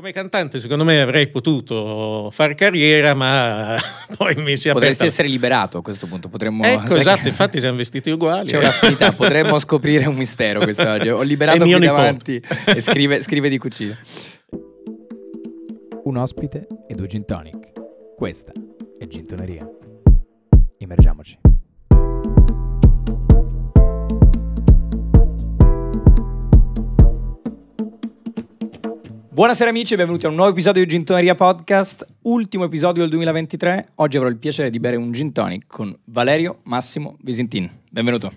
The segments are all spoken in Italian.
Come cantante, secondo me avrei potuto far carriera, ma poi mi si è Potresti essere liberato a questo punto. Potremmo... Ecco, esatto, che... infatti siamo vestiti uguali. C'è un'affinità, potremmo scoprire un mistero quest'oggi. Ho liberato qui davanti e scrive, scrive di cucina. Un ospite e due gin tonic. Questa è Gintoneria. Immergiamoci. Buonasera amici e benvenuti a un nuovo episodio di Gintoneria Podcast, ultimo episodio del 2023. Oggi avrò il piacere di bere un gin tonic con Valerio Massimo Visintin. Benvenuto.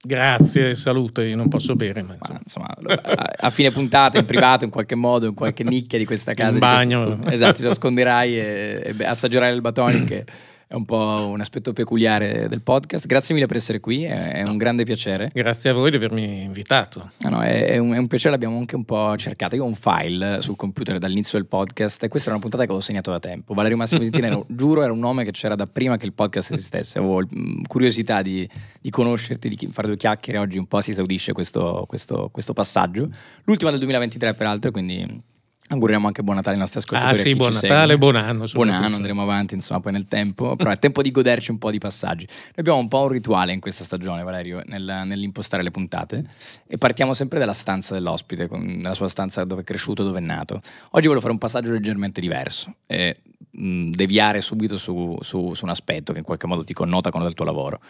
Grazie, salute, non posso bere. Ma insomma, ma, insomma a fine puntata, in privato, in qualche modo, in qualche nicchia di questa casa. In bagno. Questo, esatto, ti nasconderai e, e assaggerai il batonic è un po' un aspetto peculiare del podcast. Grazie mille per essere qui, è un grande piacere. Grazie a voi di avermi invitato. No, ah, no, è, è, un, è, un, piacere, l'abbiamo anche un po' cercato. Io ho un file sul computer dall'inizio del podcast e questa era una puntata che avevo segnato da tempo. Valerio Massimo Zittina, giuro, era un nome che c'era da prima che il podcast esistesse. Avevo mm, curiosità di, di conoscerti, di fare due chiacchiere. Oggi un po' si esaudisce questo, questo, questo passaggio. L'ultima del 2023, peraltro, quindi Auguriamo anche buon Natale ai nostri ascoltatori. Ah sì, buon Natale, buon anno. Buon anno, andremo avanti insomma poi nel tempo, però è tempo di goderci un po' di passaggi. Noi abbiamo un po' un rituale in questa stagione, Valerio, nel, nell'impostare le puntate e partiamo sempre dalla stanza dell'ospite, nella sua stanza dove è cresciuto, dove è nato. Oggi voglio fare un passaggio leggermente diverso e mh, deviare subito su, su, su, un aspetto che in qualche modo ti connota con il tuo lavoro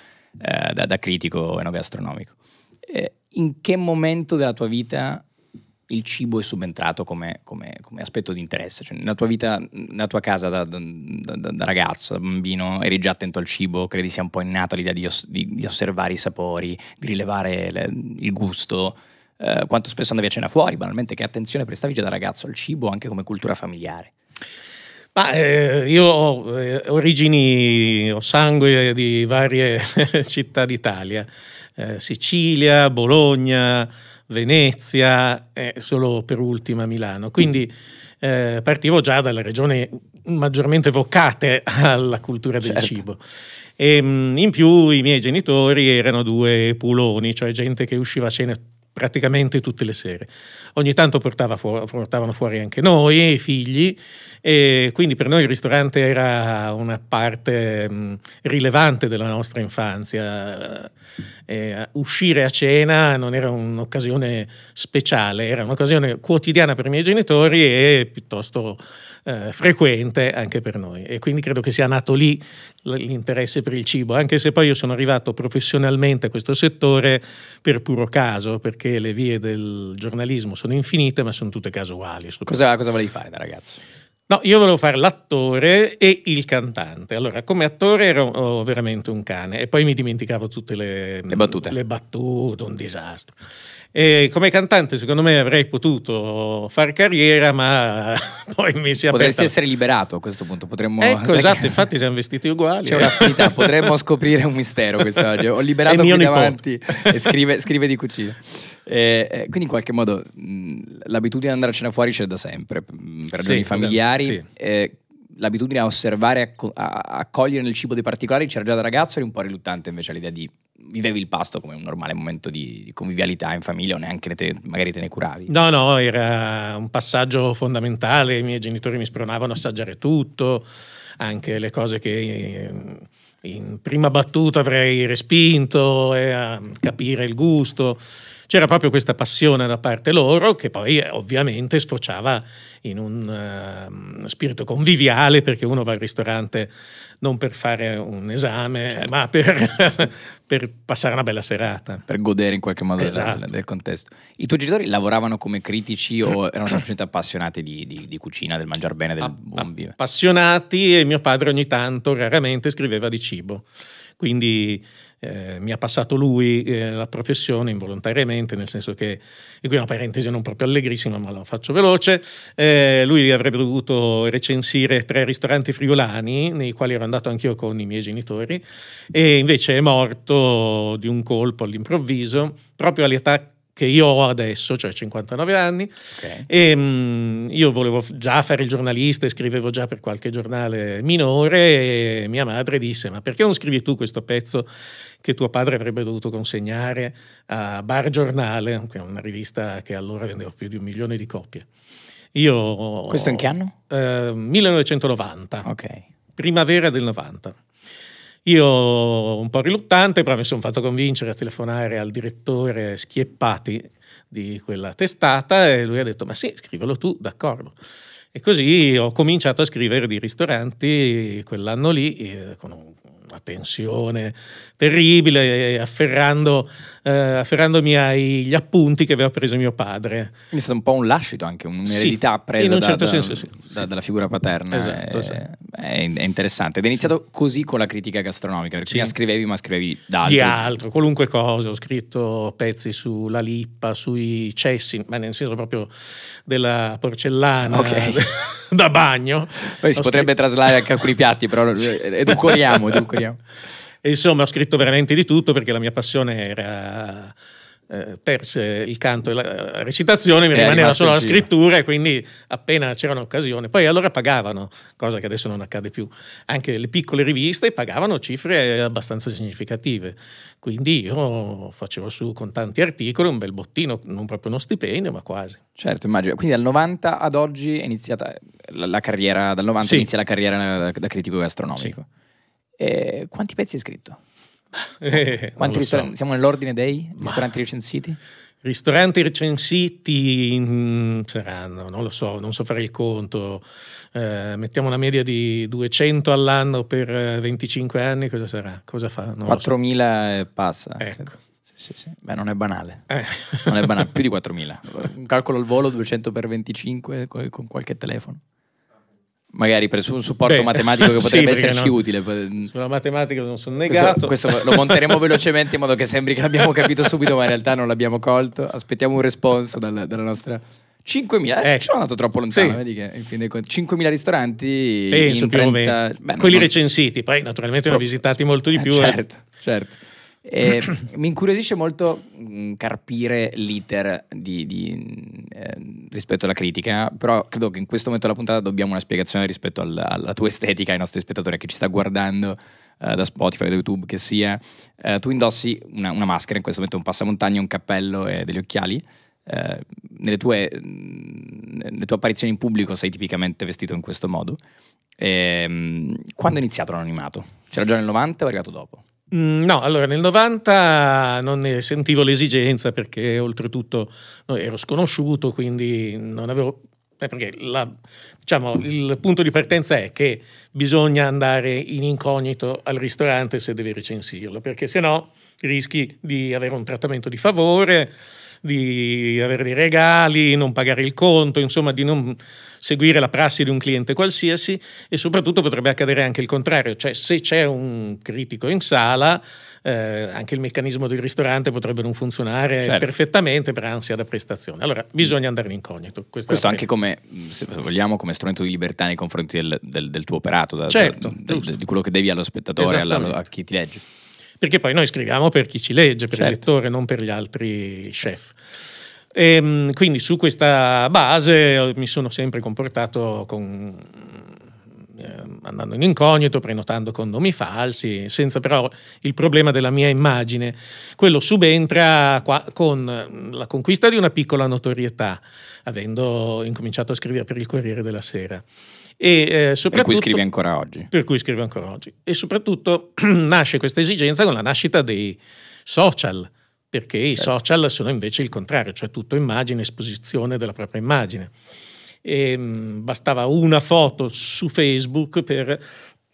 eh, da, da critico enogastronomico. Eh, in che momento della tua vita il cibo è subentrato come, come, come aspetto di interesse. Cioè, nella tua vita, nella tua casa da, da, da, da, ragazzo, da bambino, eri già attento al cibo, credi sia un po' innata l'idea di, os, di, di osservare i sapori, di rilevare le, il gusto. Eh, quanto spesso andavi a cena fuori, banalmente, che attenzione prestavi già da ragazzo al cibo, anche come cultura familiare? Ma, eh, io ho eh, origini, ho sangue di varie città d'Italia, eh, Sicilia, Bologna, Venezia e eh, solo per ultima Milano. Quindi eh, partivo già dalle regioni maggiormente vocate alla cultura del certo. cibo. E, ehm, in più i miei genitori erano due puloni, cioè gente che usciva a cena praticamente tutte le sere. Ogni tanto portava fuori, portavano fuori anche noi, i figli, e quindi per noi il ristorante era una parte mh, mm, rilevante della nostra infanzia. Eh, e eh, uscire a cena non era un'occasione speciale, era un'occasione quotidiana per i miei genitori e piuttosto eh, frequente anche per noi e quindi credo che sia nato lì l'interesse per il cibo, anche se poi io sono arrivato professionalmente a questo settore per puro caso, perché le vie del giornalismo sono infinite ma sono tutte casuali. Cosa, cosa volevi fare da ragazzo? No, io volevo fare l'attore e il cantante. Allora, come attore ero oh, veramente un cane e poi mi dimenticavo tutte le, le battute, le battute un disastro. E come cantante, secondo me, avrei potuto fare carriera, ma poi mi si è aperto. Potresti essere liberato a questo punto. Potremmo... Ecco, esatto, che... infatti siamo vestiti uguali. C'è eh. un'affinità, potremmo scoprire un mistero quest'oggi. Ho liberato qui davanti e scrive, scrive di cucina. Eh, eh, quindi in qualche modo mh, mm, l'abitudine di andare a cena fuori c'è da sempre, mm, per ragioni sì, familiari. Sì. Eh, l'abitudine a osservare, a, a cogliere nel cibo dei particolari c'era già da ragazzo, eri un po' riluttante invece all'idea di vivevi il pasto come un normale momento di, di convivialità in famiglia o neanche te, magari te ne curavi? No, no, era un passaggio fondamentale, i miei genitori mi spronavano a assaggiare tutto, anche le cose che eh, in prima battuta avrei respinto, eh, a capire il gusto. C'era proprio questa passione da parte loro che poi eh, ovviamente sfociava in un uh, spirito conviviale perché uno va al ristorante non per fare un esame, certo. ma per, per, passare una bella serata. Per godere in qualche modo esatto. del, del, contesto. I tuoi genitori lavoravano come critici o erano semplicemente appassionati di, di, di cucina, del mangiare bene, del a, buon vivere? Appassionati e mio padre ogni tanto, raramente, scriveva di cibo. Quindi eh, mi ha passato lui eh, la professione involontariamente, nel senso che, e qui una parentesi non proprio allegrissima, ma la faccio veloce, eh, lui avrebbe dovuto recensire tre ristoranti friulani, nei quali ero andato anch'io con i miei genitori, e invece è morto di un colpo all'improvviso, proprio all'età che io ho adesso, cioè 59 anni, okay. e ehm, mh, io volevo già fare il giornalista e scrivevo già per qualche giornale minore e mia madre disse ma perché non scrivi tu questo pezzo che tuo padre avrebbe dovuto consegnare a Bar Giornale, che è una rivista che allora vendeva più di un milione di copie. Io, Questo in che anno? Eh, 1990, okay. primavera del 90. Io un po' riluttante, però mi sono fatto convincere a telefonare al direttore Schieppati di quella testata e lui ha detto ma sì, scrivelo tu, d'accordo. E così ho cominciato a scrivere di ristoranti quell'anno lì eh, con un una tensione terribile, eh, afferrando, eh, afferrandomi agli appunti che aveva preso mio padre. Quindi è stato un po' un lascito anche, un'eredità sì, presa un certo da, senso, sì, da, sì. dalla figura paterna. Esatto, è, è, interessante. Ed è iniziato così con la critica gastronomica, perché prima scrivevi ma scrivevi d'altro. Di altro, qualunque cosa. Ho scritto pezzi sulla lippa, sui cessi, ma nel senso proprio della porcellana. Ok. da bagno. Poi si ho potrebbe scritto... traslare anche alcuni piatti, però edulcoriamo, edulcoriamo. E insomma ho scritto veramente di tutto perché la mia passione era eh, perse il canto e la recitazione, mi eh, rimaneva solo la scrittura e quindi appena c'era un'occasione. Poi allora pagavano, cosa che adesso non accade più, anche le piccole riviste pagavano cifre abbastanza significative. Quindi io facevo su con tanti articoli un bel bottino, non proprio uno stipendio, ma quasi. Certo, immagino. Quindi dal 90 ad oggi è iniziata la, carriera, dal 90 sì. inizia la carriera da, critico gastronomico. Sì. Eh, quanti pezzi hai scritto? Eh, Quanti ristoranti? So. Siamo nell'ordine dei Ma. ristoranti recensiti? Ristoranti recensiti mh, mm, saranno, non lo so, non so fare il conto. Eh, mettiamo una media di 200 all'anno per 25 eh, anni, cosa sarà? Cosa fa? 4.000 so. passa. Ecco. Sì, sì. Beh, non è banale. Eh. Non è banale, più di 4.000. Un calcolo al volo, 200 per 25 con qualche telefono magari preso un supporto Beh, matematico che potrebbe sì, esserci no. utile. Sulla mm. matematica non sono negato. Questo, questo lo monteremo velocemente in modo che sembri che l'abbiamo capito subito, ma in realtà non l'abbiamo colto. Aspettiamo un responso dal, dalla nostra... 5.000, eh, ci sono andato troppo lontano, sì. vedi che in fin dei conti 5.000 ristoranti Penso, in 30... Beh, Quelli non... recensiti, poi naturalmente ne ho visitati molto di eh, più. Eh, certo, eh. certo. Eh, mi incuriosisce molto mm, carpire l'iter di, di, eh, rispetto alla critica, però credo che in questo momento della puntata dobbiamo una spiegazione rispetto al, alla tua estetica ai nostri spettatori che ci sta guardando eh, da Spotify, da YouTube che sia. Eh, tu indossi una, una, maschera, in questo momento un passamontagna, un cappello e degli occhiali. Eh, nelle tue, mm, nelle tue apparizioni in pubblico sei tipicamente vestito in questo modo. Ehm, quando è iniziato l'anonimato? C'era già nel 90 o è arrivato dopo? Mm, no, allora nel 90 non ne sentivo l'esigenza perché oltretutto ero sconosciuto, quindi non avevo... Eh, perché la, diciamo, il punto di partenza è che bisogna andare in incognito al ristorante se devi recensirlo, perché se no rischi di avere un trattamento di favore, di avere dei regali, non pagare il conto, insomma di non seguire la prassi di un cliente qualsiasi e soprattutto potrebbe accadere anche il contrario, cioè se c'è un critico in sala eh, anche il meccanismo del ristorante potrebbe non funzionare certo. perfettamente per ansia da prestazione. Allora bisogna andare in incognito. Questa Questo anche come, se vogliamo, come strumento di libertà nei confronti del, del, del tuo operato, da, certo, da, da, di quello che devi allo spettatore, alla, a chi ti legge perché poi noi scriviamo per chi ci legge, per certo. il lettore, non per gli altri chef. E, ehm, quindi su questa base eh, mi sono sempre comportato con, eh, andando in incognito, prenotando con nomi falsi, senza però il problema della mia immagine. Quello subentra qua, con la conquista di una piccola notorietà, avendo incominciato a scrivere per il Corriere della Sera. E, eh, per cui scrive ancora oggi. Per cui scrive ancora oggi. E soprattutto nasce questa esigenza con la nascita dei social, perché certo. i social sono invece il contrario, cioè tutto immagine, esposizione della propria immagine. E, ehm, mh, bastava una foto su Facebook per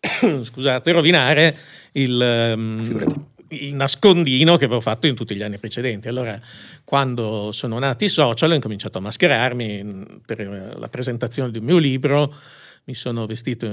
scusate, rovinare il, mh, ehm, il nascondino che avevo fatto in tutti gli anni precedenti. Allora, quando sono nati i social, ho incominciato a mascherarmi mm, per la presentazione di un mio libro mi sono vestito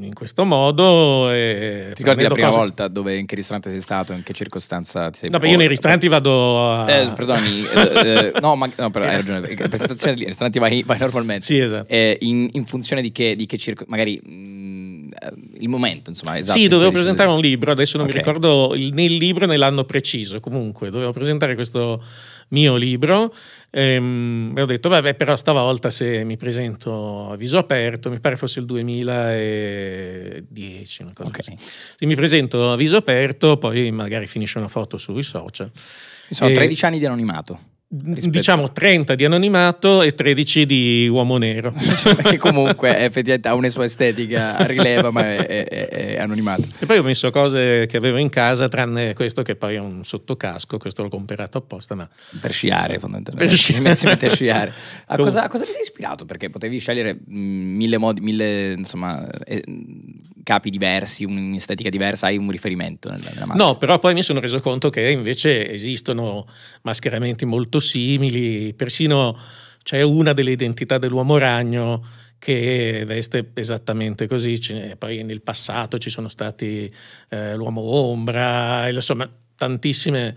in questo modo. E Ti ricordi la prima cose... volta dove, in che ristorante sei stato, in che circostanza ti sei No, perché io nei ristoranti vado a... Eh, perdonami, eh, eh, no, ma, no, però hai ragione, la presentazione dei ristoranti vai, vai normalmente. Sì, esatto. Eh, in, in, funzione di che, di che circo... magari... Mh, mm, Ehm, il momento, insomma. Esatto sì, dovevo presentare un libro, adesso non okay. mi ricordo il, nel libro nell'anno preciso, comunque dovevo presentare questo mio libro. Ehm, e ho detto, vabbè, però stavolta se mi presento a viso aperto, mi pare fosse il 2010, una cosa okay. Se mi presento a viso aperto, poi magari finisce una foto sui social. Sono e... 13 anni di anonimato. Rispetto. diciamo 30 di anonimato e 13 di uomo nero. che comunque effettivamente ha una sua estetica a rileva, ma è, è, è, anonimato. E poi ho messo cose che avevo in casa, tranne questo che poi è un sottocasco, questo l'ho comprato apposta, ma... Per sciare fondamentalmente. Per sciare. Si mette a sciare. A cosa, a cosa ti sei ispirato? Perché potevi scegliere mm, mille modi, mille insomma... Eh, capi diversi, un'estetica diversa, hai un riferimento nella, nella No, però poi mi sono reso conto che invece esistono mascheramenti molto simili, persino c'è una delle identità dell'uomo ragno che veste esattamente così, poi nel passato ci sono stati eh, l'uomo ombra, insomma tantissime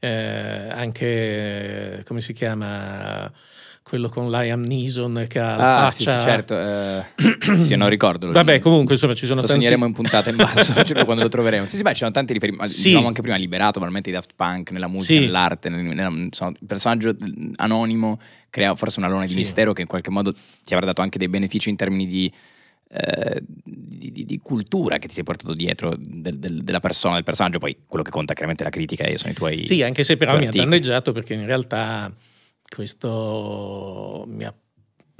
eh, anche, come si chiama, quello con Liam Neeson che ha ah, la faccia... sì, sì certo, eh... sì, non ricordo. Vabbè, comunque, insomma, ci sono lo tanti... Lo segneremo in puntata in basso, cioè, quando lo troveremo. Sì, sì, beh, ci sono tanti riferimenti, sì. diciamo anche prima, Liberato, veramente i Daft Punk, nella musica, sì. nell'arte, nella... Insomma, il personaggio anonimo crea forse un alone di mistero che in qualche modo ti avrà dato anche dei benefici in termini di... Eh, di, di, di, cultura che ti sei portato dietro del, del, della persona, del personaggio, poi quello che conta chiaramente la critica e sono i tuoi. Sì, anche se però mi ha danneggiato perché in realtà questo mi ha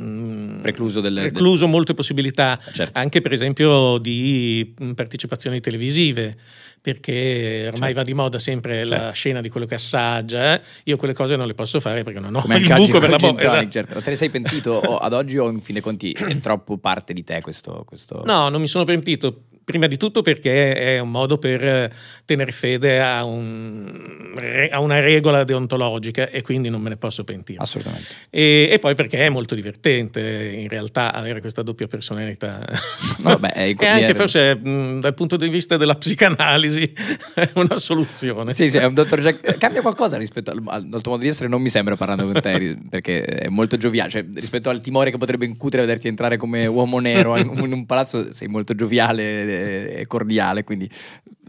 mm, precluso, delle, precluso delle... molte possibilità, certo. anche per esempio di mm, partecipazioni televisive, perché ormai certo. va di moda sempre certo. la scena di quello che assaggia, eh. io quelle cose non le posso fare perché non ho Come il buco per la bocca. Esatto. Certo. Te ne sei pentito ad oggi o in fin dei conti è troppo parte di te questo, questo... No, non mi sono pentito, Prima di tutto perché è un modo per tenere fede a, un, a una regola deontologica e quindi non me ne posso pentire. Assolutamente. E, e poi perché è molto divertente in realtà avere questa doppia personalità. No, beh, e anche forse mh, dal punto di vista della psicanalisi è una soluzione. Sì, sì, è un dottor Jack, cambia qualcosa rispetto al, al, tuo modo di essere, non mi sembra parlando con te, perché è molto gioviale, cioè, rispetto al timore che potrebbe incutere vederti entrare come uomo nero in un palazzo, sei molto gioviale e, eh, cordiale, quindi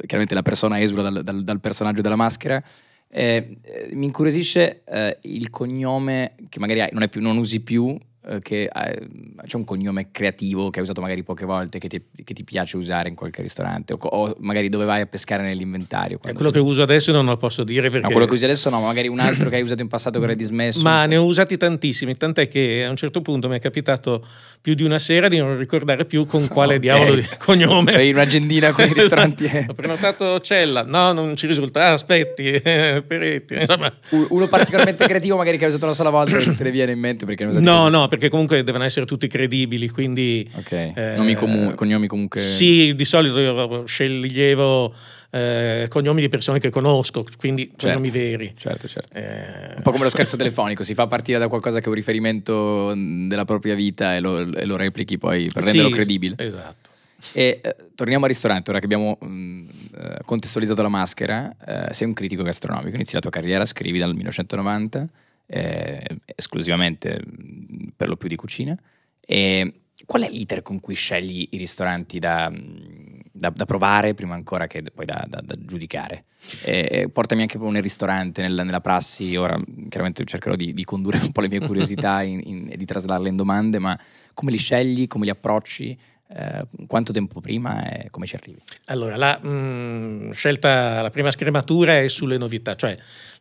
chiaramente la persona esula dal, dal, dal personaggio della maschera. Eh, eh, mi incuriosisce eh, il cognome che magari hai, non, più, non, usi più, eh, che eh, c'è un cognome creativo che hai usato magari poche volte, che ti, che ti piace usare in qualche ristorante, o, o, magari dove vai a pescare nell'inventario. È quello ti... che uso adesso non lo posso dire perché... No, quello che usi adesso no, magari un altro che hai usato in passato che hai dismesso. Ma ne ho usati tantissimi, tant'è che a un certo punto mi è capitato più di una sera di non ricordare più con quale okay. diavolo di cognome. in un'agendina con i ristoranti. Eh. ho prenotato Cella, no, non ci risulta, ah, aspetti, Peretti, insomma. Uno particolarmente creativo magari che hai usato una sola volta non te ne viene in mente perché non No, così. no, perché comunque devono essere tutti credibili, quindi... Okay. Eh, Nomi comu- cognomi comunque... Sì, di solito io sceglievo eh, cognomi di persone che conosco, quindi certo, cognomi veri. Certo, certo. Eh... Un po' come lo scherzo telefonico, si fa partire da qualcosa che è un riferimento della propria vita e lo, e lo replichi poi per renderlo credibile. Esatto. E eh, torniamo al ristorante, ora che abbiamo mh, mm, eh, contestualizzato la maschera, eh, sei un critico gastronomico, inizi la tua carriera, scrivi dal 1990 eh, esclusivamente mm, per lo più di cucina. E qual è l'iter con cui scegli i ristoranti da, mm, da, da provare prima ancora che poi da, da giudicare? E, portami anche un ristorante, nella, nella prassi, ora mm, chiaramente cercherò di, di, condurre un po' le mie curiosità in, in, e di traslarle in domande, ma come li scegli, come li approcci, eh, quanto tempo prima e come ci arrivi? Allora, la mh, scelta, la prima scrematura è sulle novità, cioè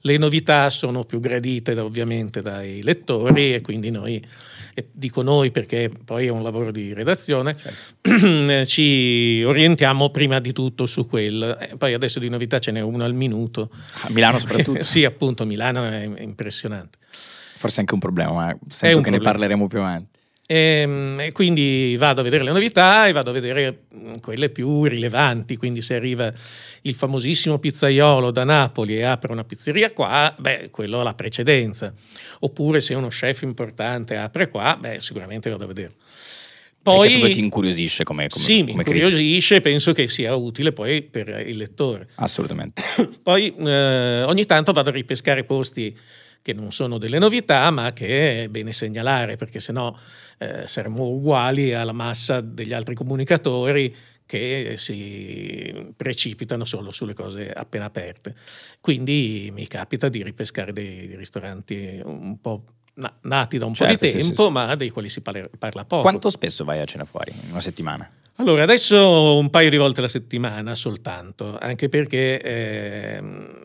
le novità sono più gradite ovviamente dai lettori e quindi noi, e dico noi perché poi è un lavoro di redazione, certo. ci orientiamo prima di tutto su quello. E eh, poi adesso di novità ce n'è uno al minuto. A Milano soprattutto. sì, appunto, Milano è impressionante. Forse anche un problema, ma sento un che problema. ne parleremo più avanti. E, ehm, e, quindi vado a vedere le novità e vado a vedere quelle più rilevanti. Quindi, se arriva il famosissimo pizzaiolo da Napoli e apre una pizzeria qua, beh, quello ha la precedenza. Oppure se uno chef importante apre qua, beh, sicuramente vado a vedere. Poi ti incuriosisce come, come Sì, come mi incuriosisce, critico. penso che sia utile poi per il lettore. Assolutamente. Poi eh, ogni tanto vado a ripescare posti che non sono delle novità, ma che è bene segnalare, perché sennò eh, saremmo uguali alla massa degli altri comunicatori che si precipitano solo sulle cose appena aperte. Quindi mi capita di ripescare dei ristoranti un po' nati da un certo, po' di certo, sì, tempo, sì, sì. ma dei quali si parla poco. Quanto spesso vai a cena fuori in una settimana? Allora, adesso un paio di volte alla settimana soltanto, anche perché... Eh,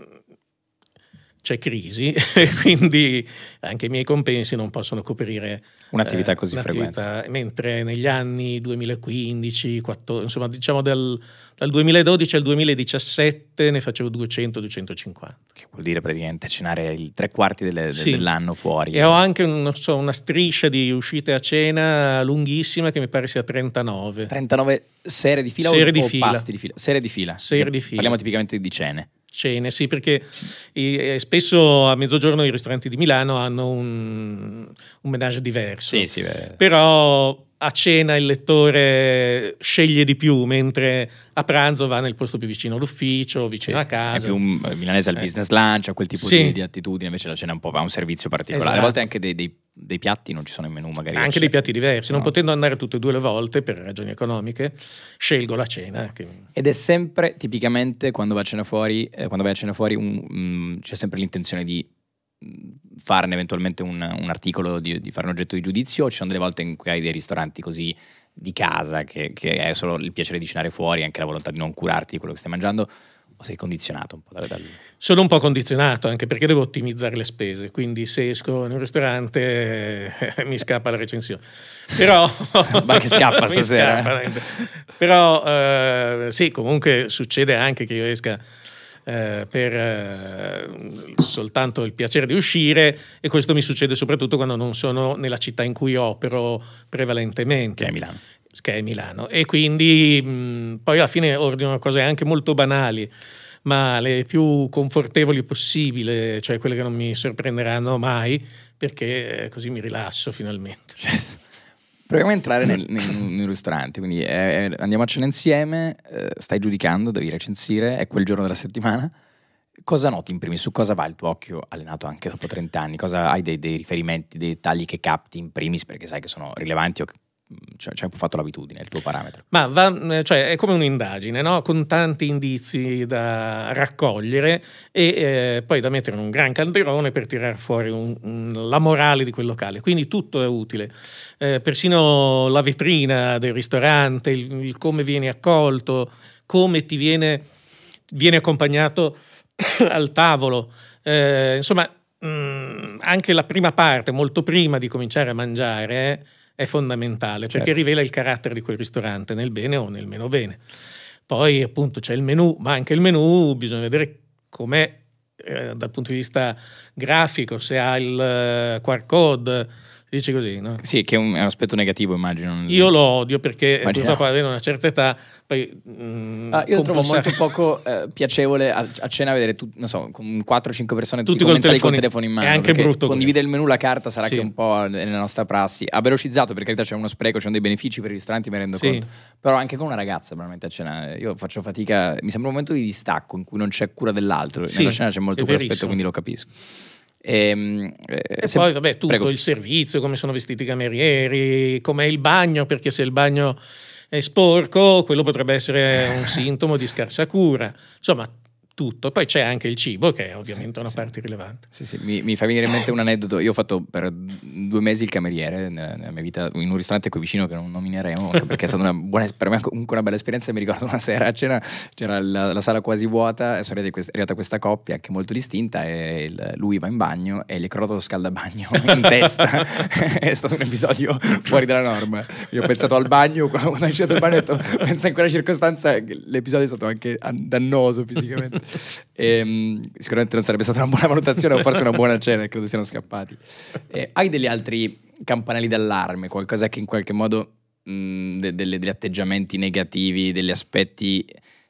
c'è crisi e quindi anche i miei compensi non possono coprire un'attività eh, così un'attività. frequente. Mentre negli anni 2015, 14, insomma diciamo dal, dal, 2012 al 2017 ne facevo 200-250. Che vuol dire praticamente cenare i tre quarti delle, sì. dell'anno fuori. E ho anche un, so, una striscia di uscite a cena lunghissima che mi pare sia 39. 39 serie di fila serie o, di o fila. pasti di fila? Serie di fila. Serie di fila. Parliamo tipicamente di cene cene, sì, perché sì. Eh, spesso a mezzogiorno i ristoranti di Milano hanno un, un menage diverso. Sì, sì, beh. Però a cena il lettore sceglie di più, mentre a pranzo va nel posto più vicino all'ufficio, vicino sì, a casa. È più eh, milanese al eh. business lunch, a quel tipo sì. di, di, attitudine, invece la cena è un po' va a un servizio particolare. Esatto. A volte anche dei, dei, dei, piatti non ci sono in menù, magari. Anche dei piatti diversi, no. non potendo andare tutte e due le volte per ragioni economiche, scelgo la cena. Eh, che... Ed è sempre tipicamente quando vai a cena fuori, eh, quando vai a cena fuori un, um, c'è sempre l'intenzione di farne eventualmente un, un articolo, di, di, fare un oggetto di giudizio, o ci sono delle volte in cui hai dei ristoranti così di casa, che, che è solo il piacere di cenare fuori, anche la volontà di non curarti di quello che stai mangiando, o sei condizionato un po' da, da Sono un po' condizionato, anche perché devo ottimizzare le spese, quindi se esco in un ristorante eh, mi scappa la recensione. Però... Ma che scappa stasera? Scappa, Però eh, sì, comunque succede anche che io esca eh, per eh, soltanto il piacere di uscire e questo mi succede soprattutto quando non sono nella città in cui opero prevalentemente. Che è Milano. Che è Milano. E quindi mh, poi alla fine ordino cose anche molto banali ma le più confortevoli possibile, cioè quelle che non mi sorprenderanno mai, perché eh, così mi rilasso finalmente. Certo. Proviamo a entrare nel, mm. nel, nel ristorante, quindi è, eh, eh, andiamo a cena insieme, eh, stai giudicando, devi recensire, è quel giorno della settimana. Cosa noti in primis? Su cosa va il tuo occhio allenato anche dopo 30 anni? Cosa hai dei, dei riferimenti, dei dettagli che capti in primis perché sai che sono rilevanti o che cioè, ci cioè, hai fatto l'abitudine, il tuo parametro. Ma va, eh, cioè, è come un'indagine, no? con tanti indizi da raccogliere e eh, poi da mettere in un gran calderone per tirare fuori un, un, la morale di quel locale. Quindi tutto è utile, eh, persino la vetrina del ristorante, il, il, come vieni accolto, come ti viene, viene accompagnato al tavolo. Eh, insomma, mh, mm, anche la prima parte, molto prima di cominciare a mangiare eh, è fondamentale certo. perché rivela il carattere di quel ristorante nel bene o nel meno bene. Poi appunto c'è il menu, ma anche il menu bisogna vedere com'è eh, dal punto di vista grafico, se ha il eh, QR code Dice così, no? Sì, che è un, aspetto negativo, immagino. Io lo odio perché Immaginavo. purtroppo avendo una certa età. Poi, mh, mm, ah, io lo trovo molto poco eh, piacevole a, a, cena vedere, tu, non so, con 4-5 persone tutti, tutti col, telefoni, col telefono in mano. È anche brutto. Condividere il menù, la carta sarà sì. che un po' nella nostra prassi. Ha velocizzato, per carità, c'è uno spreco, c'è sono dei benefici per i ristoranti, mi rendo sì. conto. Però anche con una ragazza, veramente a cena, eh, io faccio fatica. Mi sembra un momento di distacco in cui non c'è cura dell'altro. Sì, nella cena c'è molto quell'aspetto, quindi lo capisco. Ehm, eh, e, e se... poi, vabbè, tutto Prego. il servizio, come sono vestiti i camerieri, com'è il bagno, perché se il bagno è sporco, quello potrebbe essere un sintomo di scarsa cura. Insomma, tutto. Poi c'è anche il cibo, che è ovviamente una sì, parte rilevante. Sì, sì, mi, mi, fa venire in mente un aneddoto. Io ho fatto per due mesi il cameriere nella, mia vita in un ristorante qui vicino che non nomineremo, perché è stata una buona, per me comunque una bella esperienza. Mi ricordo una sera a cena c'era la, la sala quasi vuota, è arrivata questa coppia anche molto distinta e il, lui va in bagno e gli croto lo scaldabagno in testa. è stato un episodio fuori dalla norma. Io ho pensato al bagno, quando ho uscito il bagno penso in quella circostanza l'episodio è stato anche dannoso fisicamente. E, ehm, sicuramente non sarebbe stata una buona valutazione o forse una buona cena, credo siano scappati. E, eh, hai degli altri campanelli d'allarme, qualcosa che in qualche modo, mh, de, delle, degli atteggiamenti negativi, degli aspetti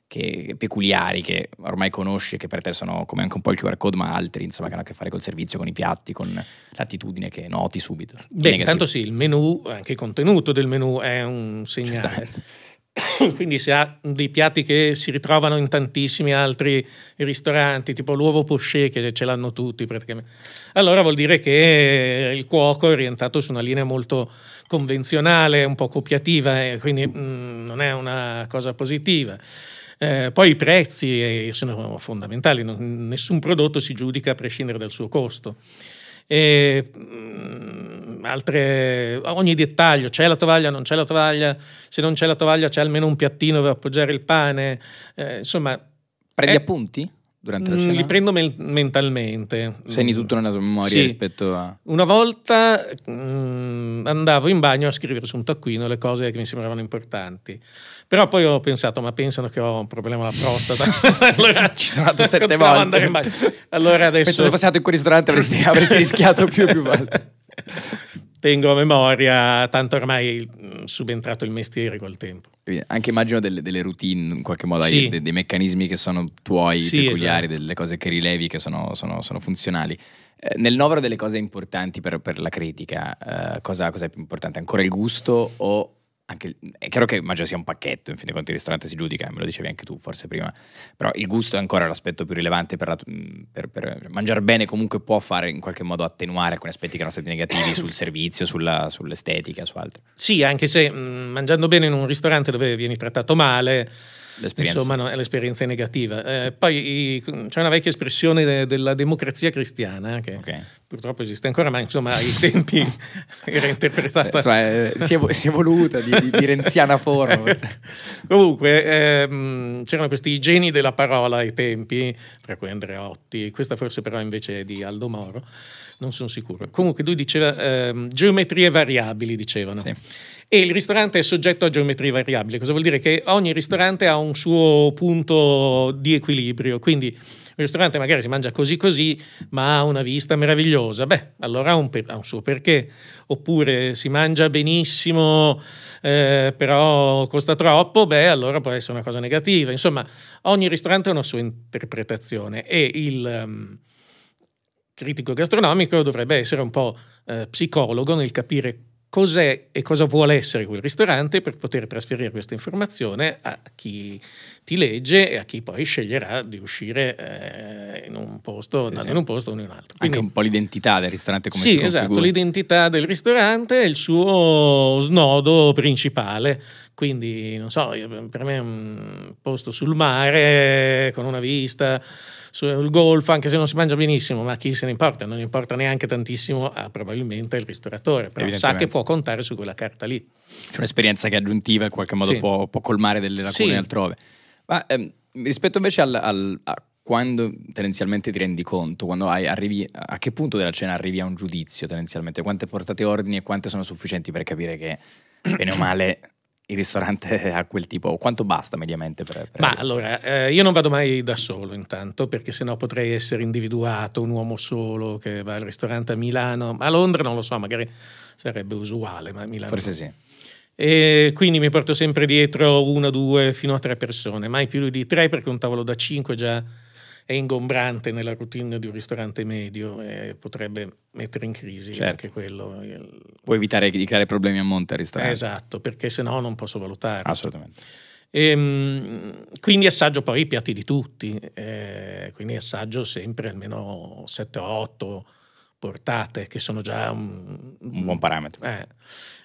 che, peculiari che ormai conosci, che per te sono come anche un po' il QR code, ma altri, insomma, che hanno a che fare col servizio, con i piatti, con l'attitudine che noti subito. Beh, intanto sì, il menu, anche il contenuto del menu è un segnale. Certamente. quindi se ha dei piatti che si ritrovano in tantissimi altri ristoranti, tipo l'uovo poché che ce l'hanno tutti praticamente. Allora vuol dire che il cuoco è orientato su una linea molto convenzionale, un po' copiativa, e eh, quindi mh, mm, non è una cosa positiva. Eh, poi i prezzi eh, sono fondamentali, non, nessun prodotto si giudica a prescindere dal suo costo e mm, altre, ogni dettaglio, c'è la tovaglia, non c'è la tovaglia, se non c'è la tovaglia c'è almeno un piattino per appoggiare il pane, eh, insomma... Prendi è, appunti? durante la mm, scena? Li prendo men- mentalmente. Segni tutto nella tua memoria sì. rispetto a... Una volta mh, mm, andavo in bagno a scrivere su un taccuino le cose che mi sembravano importanti. Però poi ho pensato, ma pensano che ho un problema alla prostata. allora, Ci sono andato sette volte. Allora adesso... Penso se fossi stato in quel ristorante avresti, avresti rischiato più e più volte. tengo a memoria, tanto ormai è mm, subentrato il mestiere col tempo. Anche immagino delle, delle routine, in qualche modo, sì. dei, dei, meccanismi che sono tuoi, sì, peculiari, esatto. delle cose che rilevi che sono, sono, sono funzionali. Eh, nel novero delle cose importanti per, per la critica, eh, cosa, cosa, è più importante? Ancora il gusto o anche, è chiaro che mangiare sia un pacchetto, in fin dei conti il ristorante si giudica, me lo dicevi anche tu forse prima, però il gusto è ancora l'aspetto più rilevante per, la, mm, per, per mangiare bene comunque può fare in qualche modo attenuare alcuni aspetti che erano stati negativi sul servizio, sulla, sull'estetica, su altro. Sì, anche se mh, mm, mangiando bene in un ristorante dove vieni trattato male, l'esperienza. insomma no, l'esperienza è negativa. Eh, poi i, c'è una vecchia espressione de, della democrazia cristiana che okay purtroppo esiste ancora, ma insomma ai tempi era interpretata. Insomma, eh, si, è, si è voluta di, di, renziana forma. Comunque, ehm, c'erano questi geni della parola ai tempi, tra cui Andreotti, questa forse però invece è di Aldo Moro, non sono sicuro. Comunque lui diceva ehm, geometrie variabili, dicevano. Sì. E il ristorante è soggetto a geometrie variabili, cosa vuol dire? Che ogni ristorante ha un suo punto di equilibrio, quindi un ristorante magari si mangia così così, ma ha una vista meravigliosa, beh, allora ha un, per, ha un suo perché. Oppure si mangia benissimo, eh, però costa troppo, beh, allora può essere una cosa negativa. Insomma, ogni ristorante ha una sua interpretazione e il... Um, critico gastronomico dovrebbe essere un po' eh, psicologo nel capire cos'è e cosa vuole essere quel ristorante per poter trasferire questa informazione a chi ti legge e a chi poi sceglierà di uscire eh, in un posto, sì, sì. in un posto o in un altro. Quindi, Anche un po' l'identità del ristorante come sì, si Sì, esatto, l'identità del ristorante è il suo snodo principale, quindi, non so, per me è un posto sul mare, con una vista, sul golf, anche se non si mangia benissimo, ma chi se ne importa? Non importa neanche tantissimo a, ah, probabilmente il ristoratore, però sa che può contare su quella carta lì. C'è un'esperienza che aggiuntiva in qualche modo sì. può, può, colmare delle lacune sì. altrove. Ma ehm, rispetto invece al, al, a quando tendenzialmente ti rendi conto, quando hai, arrivi, a che punto della cena arrivi a un giudizio tendenzialmente, quante portate ordini e quante sono sufficienti per capire che bene o male il ristorante a quel tipo? Quanto basta mediamente? Per, per Ma allora, eh, io non vado mai da solo intanto, perché sennò potrei essere individuato, un uomo solo che va al ristorante a Milano, a Londra non lo so, magari sarebbe usuale, ma a Milano... Forse sì. E quindi mi porto sempre dietro una, due, fino a tre persone, mai più di tre perché un tavolo da cinque già è ingombrante nella routine di un ristorante medio e potrebbe mettere in crisi certo. anche quello. Puoi evitare di creare problemi a monte al ristorante. Esatto, perché se no non posso valutare. Assolutamente. E, ehm, quindi assaggio poi i piatti di tutti, eh, quindi assaggio sempre almeno 7-8 portate, che sono già un, un buon parametro. Eh.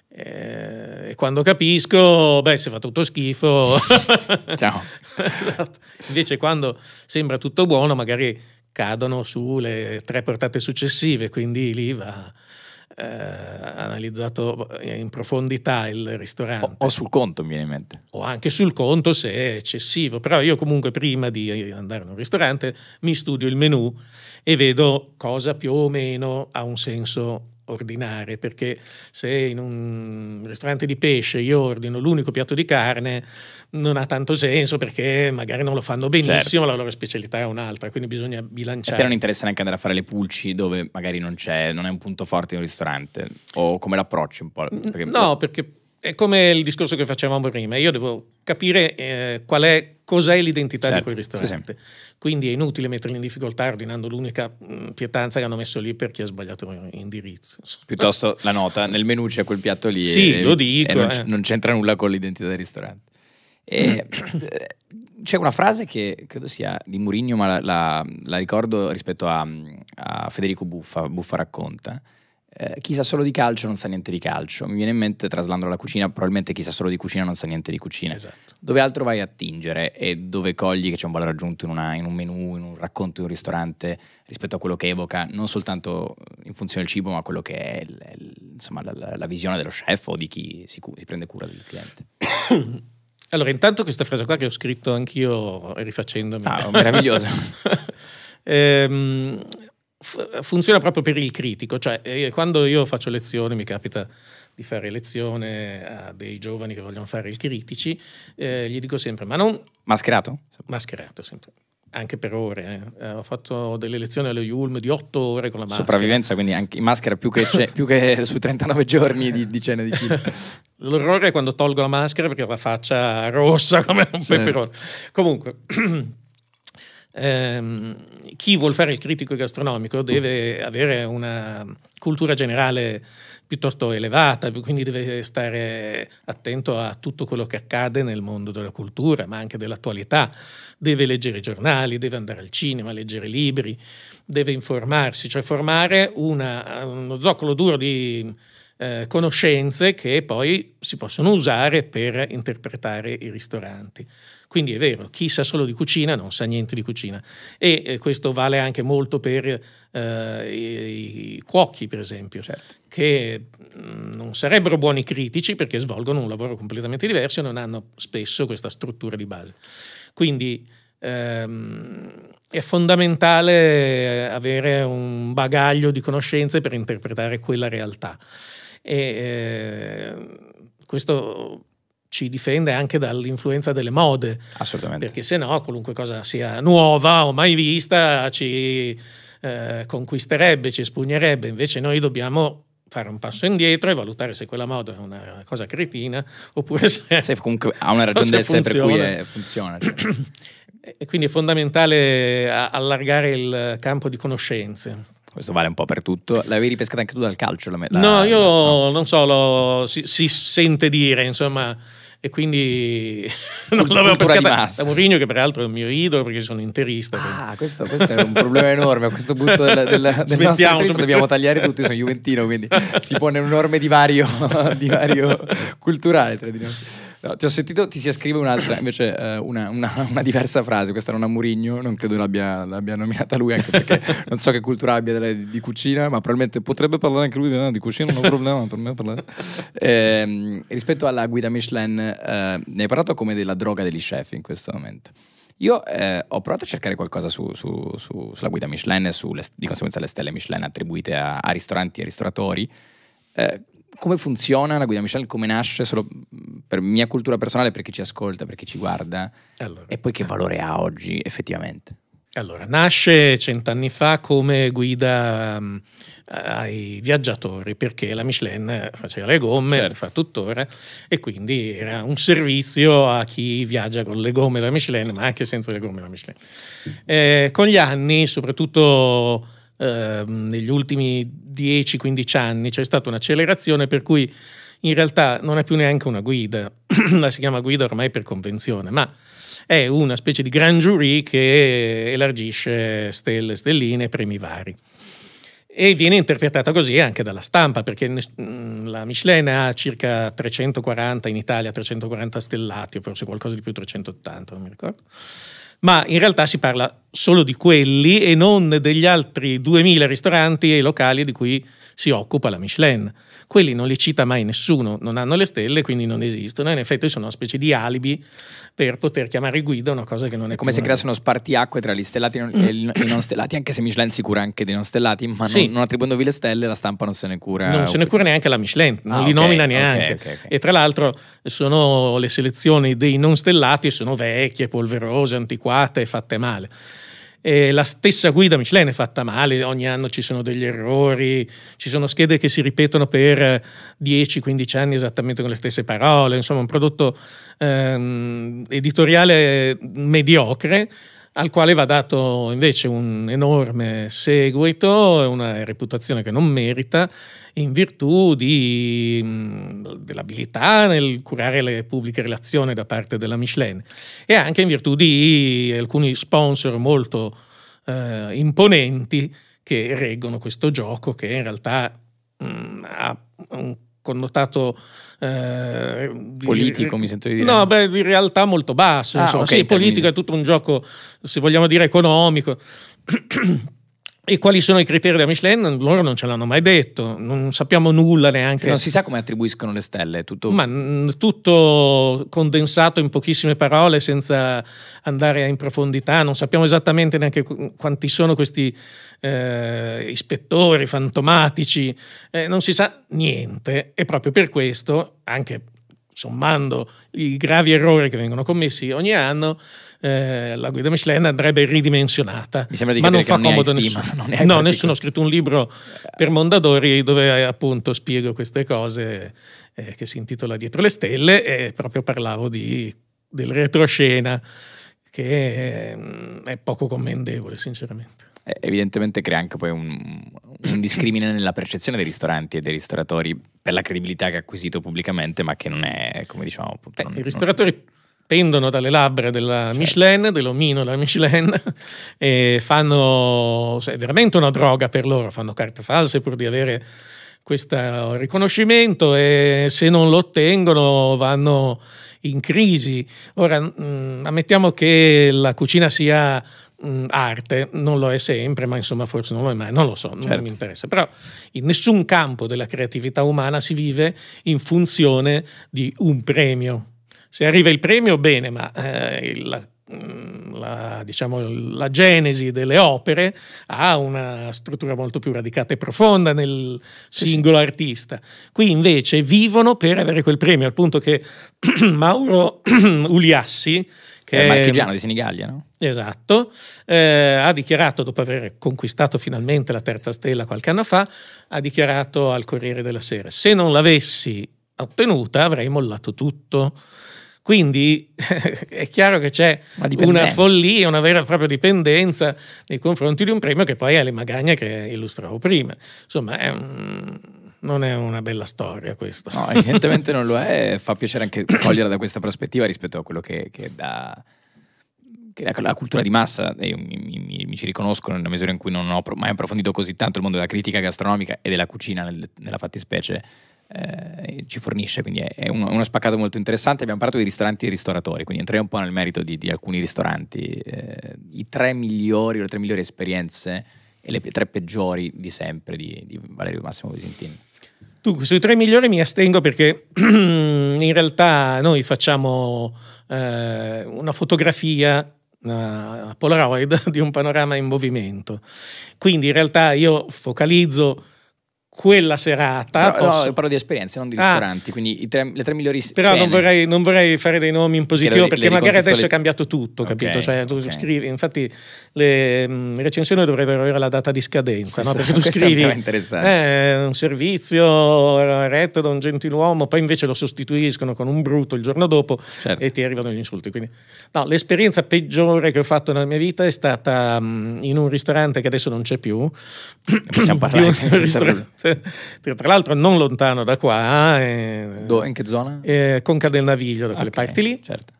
Eh, e quando capisco, beh, se fa tutto schifo. Ciao. Esatto. Invece quando sembra tutto buono, magari cadono sulle tre portate successive, quindi lì va eh, analizzato in profondità il ristorante. O, o sul conto, mi viene in mente. O anche sul conto se è eccessivo. Però io comunque prima di andare in un ristorante mi studio il menù e vedo cosa più o meno ha un senso ordinare, perché se in un ristorante di pesce io ordino l'unico piatto di carne, non ha tanto senso perché magari non lo fanno benissimo, certo. la loro specialità è un'altra, quindi bisogna bilanciare. A te non interessa neanche andare a fare le pulci dove magari non, non è un punto forte in un ristorante, o come l'approccio un po'? Perché... No, perché è come il discorso che facevamo prima, io devo capire eh, cos'è l'identità certo, di quel ristorante. Sì, sì. Quindi è inutile metterli in difficoltà ordinando l'unica mm, pietanza che hanno messo lì perché ha sbagliato l'indirizzo. Piuttosto la nota, nel menu c'è quel piatto lì. Sì, e, lo dico. non, eh. non c'entra nulla con l'identità del ristorante. Mm. Eh, c'è una frase che credo sia di Murigno, ma la, la, la ricordo rispetto a, a Federico Buffa, Buffa racconta eh, chi sa solo di calcio non sa niente di calcio. Mi viene in mente, traslando la cucina, probabilmente chi sa solo di cucina non sa niente di cucina. Esatto. Dove altro vai a tingere e dove cogli che c'è un valore aggiunto in, una, in un menù, in un racconto di un ristorante rispetto a quello che evoca, non soltanto in funzione del cibo, ma quello che è il, il, insomma, la, la, la, visione dello chef o di chi si, si prende cura del cliente. Allora, intanto questa frase qua che ho scritto anch'io rifacendomi. Ah, oh, meravigliosa. ehm, funziona proprio per il critico, cioè eh, quando io faccio lezione mi capita di fare lezione a dei giovani che vogliono fare il critici, eh, gli dico sempre, ma non... Mascherato? Mascherato, sempre. Anche per ore. Eh. Ho fatto delle lezioni alle Yulm di otto ore con la maschera. Sopravvivenza, quindi anche in maschera più che, ce- più che su 39 giorni di, di cena di chilo. L'orrore è quando tolgo la maschera perché ho la faccia rossa come un certo. peperone. Comunque... ehm, chi vuol fare il critico gastronomico deve avere una cultura generale piuttosto elevata, quindi deve stare attento a tutto quello che accade nel mondo della cultura, ma anche dell'attualità. Deve leggere i giornali, deve andare al cinema, leggere libri, deve informarsi, cioè formare una, uno zoccolo duro di eh, conoscenze che poi si possono usare per interpretare i ristoranti. Quindi è vero, chi sa solo di cucina non sa niente di cucina. E eh, questo vale anche molto per eh, i, i, cuochi, per esempio, certo. che mh, mm, non sarebbero buoni critici perché svolgono un lavoro completamente diverso e non hanno spesso questa struttura di base. Quindi ehm, è fondamentale avere un bagaglio di conoscenze per interpretare quella realtà. E, eh, questo ci difende anche dall'influenza delle mode. Assolutamente. Perché se no, qualunque cosa sia nuova o mai vista ci eh, conquisterebbe, ci espugnerebbe. Invece noi dobbiamo fare un passo indietro e valutare se quella moda è una cosa cretina oppure se, se comunque ha una ragione d'essere per cui è, funziona. Cioè. E quindi è fondamentale allargare il campo di conoscenze. Questo vale un po' per tutto. L'avevi ripescata anche tu dal calcio? La, no, io no? non so, lo, si, si, sente dire, insomma, e quindi non l'avevo pescata da Mourinho che peraltro è un mio idolo perché sono interista. Ah, questo, questo, è un problema enorme, a questo punto della, della, della nostra dobbiamo tagliare tutti, sono juventino quindi si pone un enorme divario, divario culturale tra di noi. No, ti ho sentito, ti si scrive un'altra, invece eh, una, una, una, diversa frase, questa era a Murigno, non credo l'abbia, l'abbia nominata lui, anche perché non so che cultura abbia di, di, cucina, ma probabilmente potrebbe parlare anche lui no, di cucina, non ho problema per me parlare. Eh, rispetto alla guida Michelin, eh, ne hai parlato come della droga degli chef in questo momento. Io eh, ho provato a cercare qualcosa su, su, su, sulla guida Michelin e di conseguenza le stelle Michelin attribuite a, a ristoranti e ristoratori. Eh, come funziona la guida Michelin, come nasce, solo mm, per mia cultura personale, per chi ci ascolta, per chi ci guarda, allora, e poi che valore ha oggi effettivamente? Allora, nasce cent'anni fa come guida um, ai viaggiatori perché la Michelin faceva le gomme, certo. fa tuttora, e quindi era un servizio a chi viaggia con le gomme della Michelin, ma anche senza le gomme della Michelin. Eh, con gli anni, soprattutto eh, negli ultimi 10-15 anni c'è stata un'accelerazione per cui in realtà non è più neanche una guida, la si chiama guida ormai per convenzione, ma è una specie di grand jury che elargisce stelle, stelline e premi vari. E viene interpretata così anche dalla stampa, perché mm, la Michelin ha circa 340 in Italia, 340 stellati, o forse qualcosa di più, 380, non mi ricordo ma in realtà si parla solo di quelli e non degli altri 2000 ristoranti e locali di cui si occupa la Michelin. Quelli non li cita mai nessuno, non hanno le stelle, quindi non esistono. In effetti sono una specie di alibi per poter chiamare guida una cosa che non è... Come se creassero uno spartiacque tra gli stellati e i non stellati, anche se Michelin si cura anche dei non stellati, ma sì. non, non, attribuendovi le stelle la stampa non se ne cura. Non se ne cura neanche la Michelin, non ah, li okay, nomina neanche. Okay, okay, e tra l'altro sono le selezioni dei non stellati, sono vecchie, polverose, antiquate, fatte male eh, la stessa guida Michelin è fatta male, ogni anno ci sono degli errori, ci sono schede che si ripetono per 10-15 anni esattamente con le stesse parole, insomma un prodotto ehm, editoriale mediocre al quale va dato invece un enorme seguito e una reputazione che non merita in virtù di, mm, dell'abilità nel curare le pubbliche relazioni da parte della Michelin e anche in virtù di alcuni sponsor molto eh, imponenti che reggono questo gioco che in realtà mh, mm, ha un connotato eh, di, politico, mi sento di dire. No, beh, in realtà molto basso. Ah, insomma. Okay, sì, politico è tutto un gioco, se vogliamo dire, economico. E quali sono i criteri della Michelin? Loro non ce l'hanno mai detto, non sappiamo nulla neanche. non si sa come attribuiscono le stelle, tutto... Ma mm, tutto condensato in pochissime parole senza andare in profondità, non sappiamo esattamente neanche quanti sono questi eh, ispettori fantomatici, eh, non si sa niente e proprio per questo, anche sommando i gravi errori che vengono commessi ogni anno, eh, la guida Michelin andrebbe ridimensionata. ma non fa non comodo nessuno. Non no, nessuno ha scritto un libro per Mondadori dove eh, appunto spiego queste cose eh, che si intitola Dietro le stelle e proprio parlavo di, del retroscena che è, mm, è poco commendevole, sinceramente. Eh, evidentemente crea anche poi un, un discrimine nella percezione dei ristoranti e dei ristoratori per la credibilità che ha acquisito pubblicamente, ma che non è, come diciamo, appunto... Eh, non, I ristoratori non... pendono dalle labbra della certo. Michelin, dell'omino della Michelin, e fanno... Cioè, è veramente una droga per loro, fanno carte false pur di avere questo riconoscimento e se non lo ottengono vanno in crisi. Ora, mh, mm, ammettiamo che la cucina sia Mm, arte, non lo è sempre, ma insomma forse non lo è mai, non lo so, certo. non mi interessa. Però in nessun campo della creatività umana si vive in funzione di un premio. Se arriva il premio, bene, ma eh, la, mm, la, diciamo, la, genesi delle opere ha una struttura molto più radicata e profonda nel singolo sì. artista. Qui invece vivono per avere quel premio, al punto che Mauro Uliassi, che è ehm, marchigiano di Senigallia, no? Esatto, eh, ha dichiarato dopo aver conquistato finalmente la terza stella qualche anno fa, ha dichiarato al Corriere della Sera, se non l'avessi ottenuta avrei mollato tutto. Quindi è chiaro che c'è una follia, una vera e propria dipendenza nei confronti di un premio che poi ha le magagne che illustravo prima. Insomma, è un, non è una bella storia questa. No, evidentemente non lo è, fa piacere anche cogliere da questa prospettiva rispetto a quello che, che da che la, la, cultura di massa, io mi, mi, mi, ci riconosco nella misura in cui non ho mai approfondito così tanto il mondo della critica gastronomica e della cucina nel, nella fattispecie, eh, ci fornisce, quindi è, è uno, uno, spaccato molto interessante. Abbiamo parlato di ristoranti e ristoratori, quindi entriamo un po' nel merito di, di alcuni ristoranti, eh, i tre migliori o le tre migliori esperienze e le tre peggiori di sempre di, di Valerio Massimo Visentin. Dunque, sui tre migliori mi astengo perché in realtà noi facciamo eh, una fotografia una Polaroid di un panorama in movimento. Quindi in realtà io focalizzo quella serata. Però, posso... no, parlo di esperienze, non di ah. ristoranti, ah, quindi tre, le tre migliori Però non vorrei, non vorrei, fare dei nomi in positivo le, perché le magari adesso le... è cambiato tutto, okay, capito? Cioè, tu okay. scrivi, infatti le mh, mm, recensioni dovrebbero avere la data di scadenza, questa, no? perché tu scrivi è eh, un servizio eh, retto da un gentiluomo, poi invece lo sostituiscono con un brutto il giorno dopo certo. e ti arrivano gli insulti. Quindi, no, l'esperienza peggiore che ho fatto nella mia vita è stata mh, mm, in un ristorante che adesso non c'è più. Eh, possiamo parlare. di un ristorante tra l'altro non lontano da qua. Eh, Dove, in che zona? Eh, Conca del Naviglio, da quelle okay, parti lì. Certo.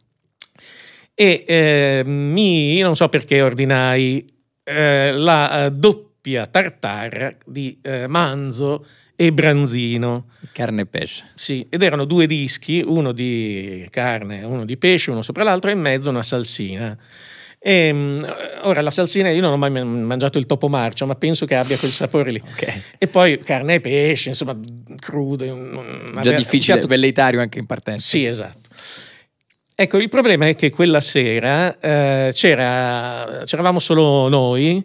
E eh, mi, non so perché, ordinai eh, la eh, doppia tartare di eh, Manzo e Branzino. Carne e pesce. Sì, ed erano due dischi, uno di carne, e uno di pesce, uno sopra l'altro, e in mezzo una salsina. E, ehm, ora la salsina, io non ho mai mangiato il topo marcio, ma penso che abbia quel sapore lì. Okay. E poi carne e pesce, insomma, crudo. Già aver, difficile, certo... velleitario anche in partenza. Sì, esatto. Ecco, il problema è che quella sera eh, c'era, c'eravamo solo noi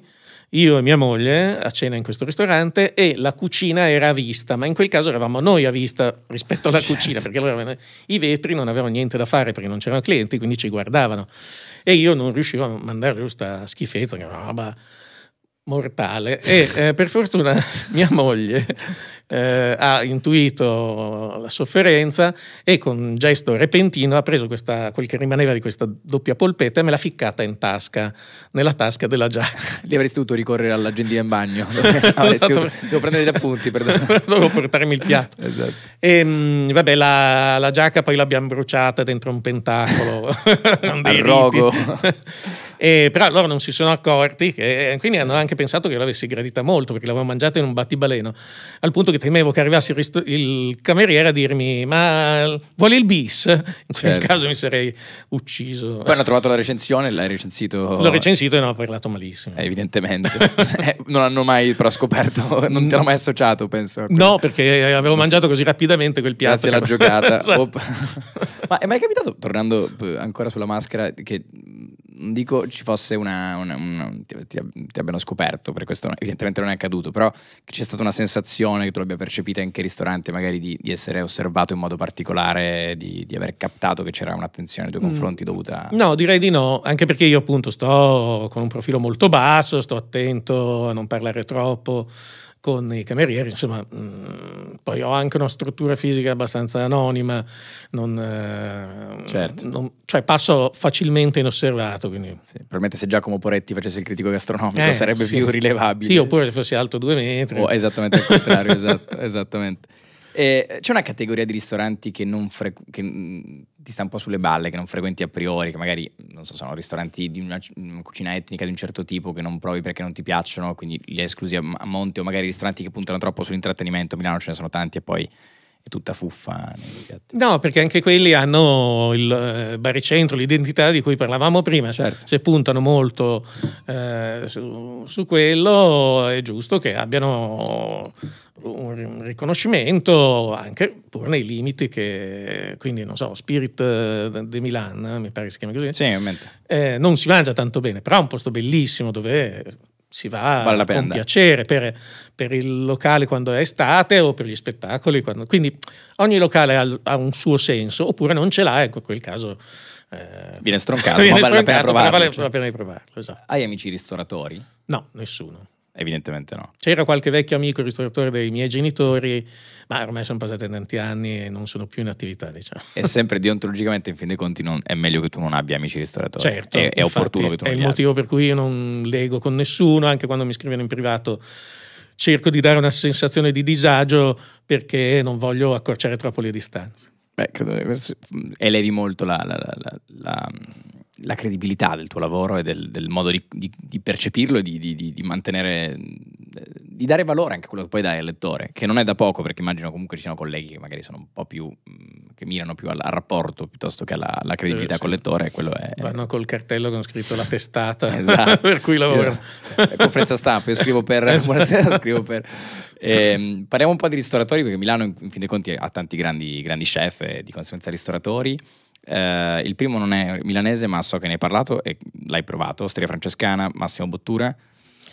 io e mia moglie a cena in questo ristorante e la cucina era a vista, ma in quel caso eravamo noi a vista rispetto alla certo. cucina, perché allora i vetri non avevano niente da fare perché non c'erano clienti, quindi ci guardavano. E io non riuscivo a mandare giusta schifezza, che roba... No, mortale e eh, per fortuna mia moglie eh, ha intuito la sofferenza e con un gesto repentino ha preso questa, quel che rimaneva di questa doppia polpetta e me l'ha ficcata in tasca, nella tasca della giacca. Lì avresti dovuto ricorrere all'agendina in bagno, dovuto, devo prendere gli appunti. Per... Dovevo portarmi il piatto. Esatto. E ehm, mh, vabbè, la, la, giacca poi l'abbiamo bruciata dentro un pentacolo. un rogo. E, però loro non si sono accorti, che, eh, quindi sì. hanno anche pensato che io l'avessi gradita molto perché l'avevo mangiata in un battibaleno, al punto che temevo che arrivasse il, risto- il cameriere a dirmi ma vuole il bis? In quel certo. caso mi sarei ucciso. Poi hanno trovato la recensione, l'hai recensito? L'ho recensito e ne ho parlato malissimo. Eh, evidentemente. Eh, non hanno mai però scoperto, non ti hanno mai associato penso. No, perché eh, avevo mangiato così rapidamente quel piatto. Grazie alla giocata. esatto. Ma è mai capitato, tornando ancora sulla maschera, che dico ci fosse una, una, una ti, ti, abbiano scoperto, per questo evidentemente non è accaduto, però che c'è stata una sensazione che tu l'abbia percepita anche in ristorante, magari di, di essere osservato in modo particolare, di, di aver captato che c'era un'attenzione nei tuoi mm. confronti dovuta... No, direi di no, anche perché io appunto sto con un profilo molto basso, sto attento a non parlare troppo con i camerieri, insomma, mm, poi ho anche una struttura fisica abbastanza anonima, non, eh, certo. non, cioè passo facilmente inosservato. Sì, probabilmente se Giacomo Poretti facesse il critico gastronomico eh, sarebbe sì. più rilevabile. Sì, oppure se fossi alto due metri. Oh, esattamente il contrario, esatto, esattamente. Eh, c'è una categoria di ristoranti che non frequento ti sta un po' sulle balle, che non frequenti a priori, che magari, non so, sono ristoranti di una, una cucina etnica di un certo tipo che non provi perché non ti piacciono, quindi li hai esclusi a, a monte, o magari ristoranti che puntano troppo sull'intrattenimento, a Milano ce ne sono tanti e poi è tutta fuffa. No, perché anche quelli hanno il eh, baricentro, l'identità di cui parlavamo prima. Certo. Se puntano molto eh, su, su, quello, è giusto che abbiano un riconoscimento anche pur nei limiti che quindi non so Spirit eh, di Milan mi pare che si chiami così sì, eh, non si mangia tanto bene però è un posto bellissimo dove si va vale con piacere per, per, il locale quando è estate o per gli spettacoli quando... quindi ogni locale ha, ha, un suo senso oppure non ce l'ha ecco quel caso eh, viene stroncato viene ma vale la pena provarlo, vale cioè. la pena di provarlo esatto. hai amici ristoratori? no nessuno Evidentemente no. C'era qualche vecchio amico ristoratore dei miei genitori, ma ormai sono passati tanti anni e non sono più in attività, diciamo. E sempre deontologicamente, in fin dei conti, non, è meglio che tu non abbia amici ristoratori. Certo, è, è opportuno che tu non È il motivo abbia. per cui io non leggo con nessuno, anche quando mi scrivono in privato cerco di dare una sensazione di disagio perché non voglio accorciare troppo le distanze. Beh, credo che mm, elevi molto la, la, la, la mm, la credibilità del tuo lavoro e del, del modo di, di, di, percepirlo e di, di, mantenere, eh, di dare valore anche a quello che poi dai al lettore, che non è da poco perché immagino comunque ci siano colleghi che magari sono un po' più, mm, che mirano più al, al rapporto piuttosto che alla, alla credibilità eh, col lettore. Quello è... Vanno col cartello con scritto la testata esatto. per cui lavorano. Eh, conferenza stampa, io scrivo per... Esatto. Buonasera, scrivo per... Eh, parliamo un po' di ristoratori perché Milano in, in fin dei conti ha tanti grandi, grandi chef e di conseguenza ristoratori. Eh, il primo non è milanese, ma so che ne hai parlato e l'hai provato. Osteria Francescana, Massimo Bottura.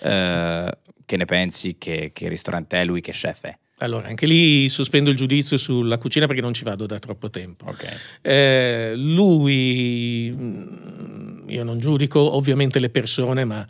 Eh, che ne pensi? Che, che ristorante è lui? Che chef è? Allora, anche lì sospendo il giudizio sulla cucina perché non ci vado da troppo tempo. Okay. Eh, lui, mm, io non giudico ovviamente le persone, ma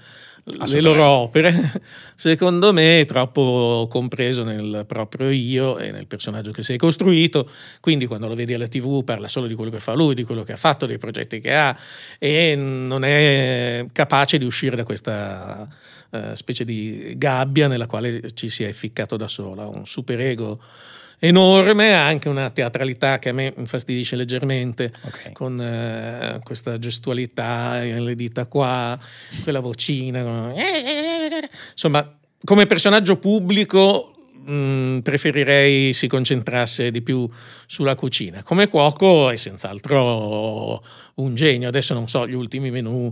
le loro opere, secondo me è troppo compreso nel proprio io e nel personaggio che si è costruito, quindi quando lo vedi alla tv parla solo di quello che fa lui, di quello che ha fatto, dei progetti che ha e non è capace di uscire da questa uh, specie di gabbia nella quale ci si è ficcato da sola, un superego ego enorme, ha anche una teatralità che a me infastidisce leggermente, okay. con eh, questa gestualità, eh, le dita qua, quella vocina. Insomma, come personaggio pubblico mh, mm, preferirei si concentrasse di più sulla cucina. Come cuoco è senz'altro un genio. Adesso non so gli ultimi menù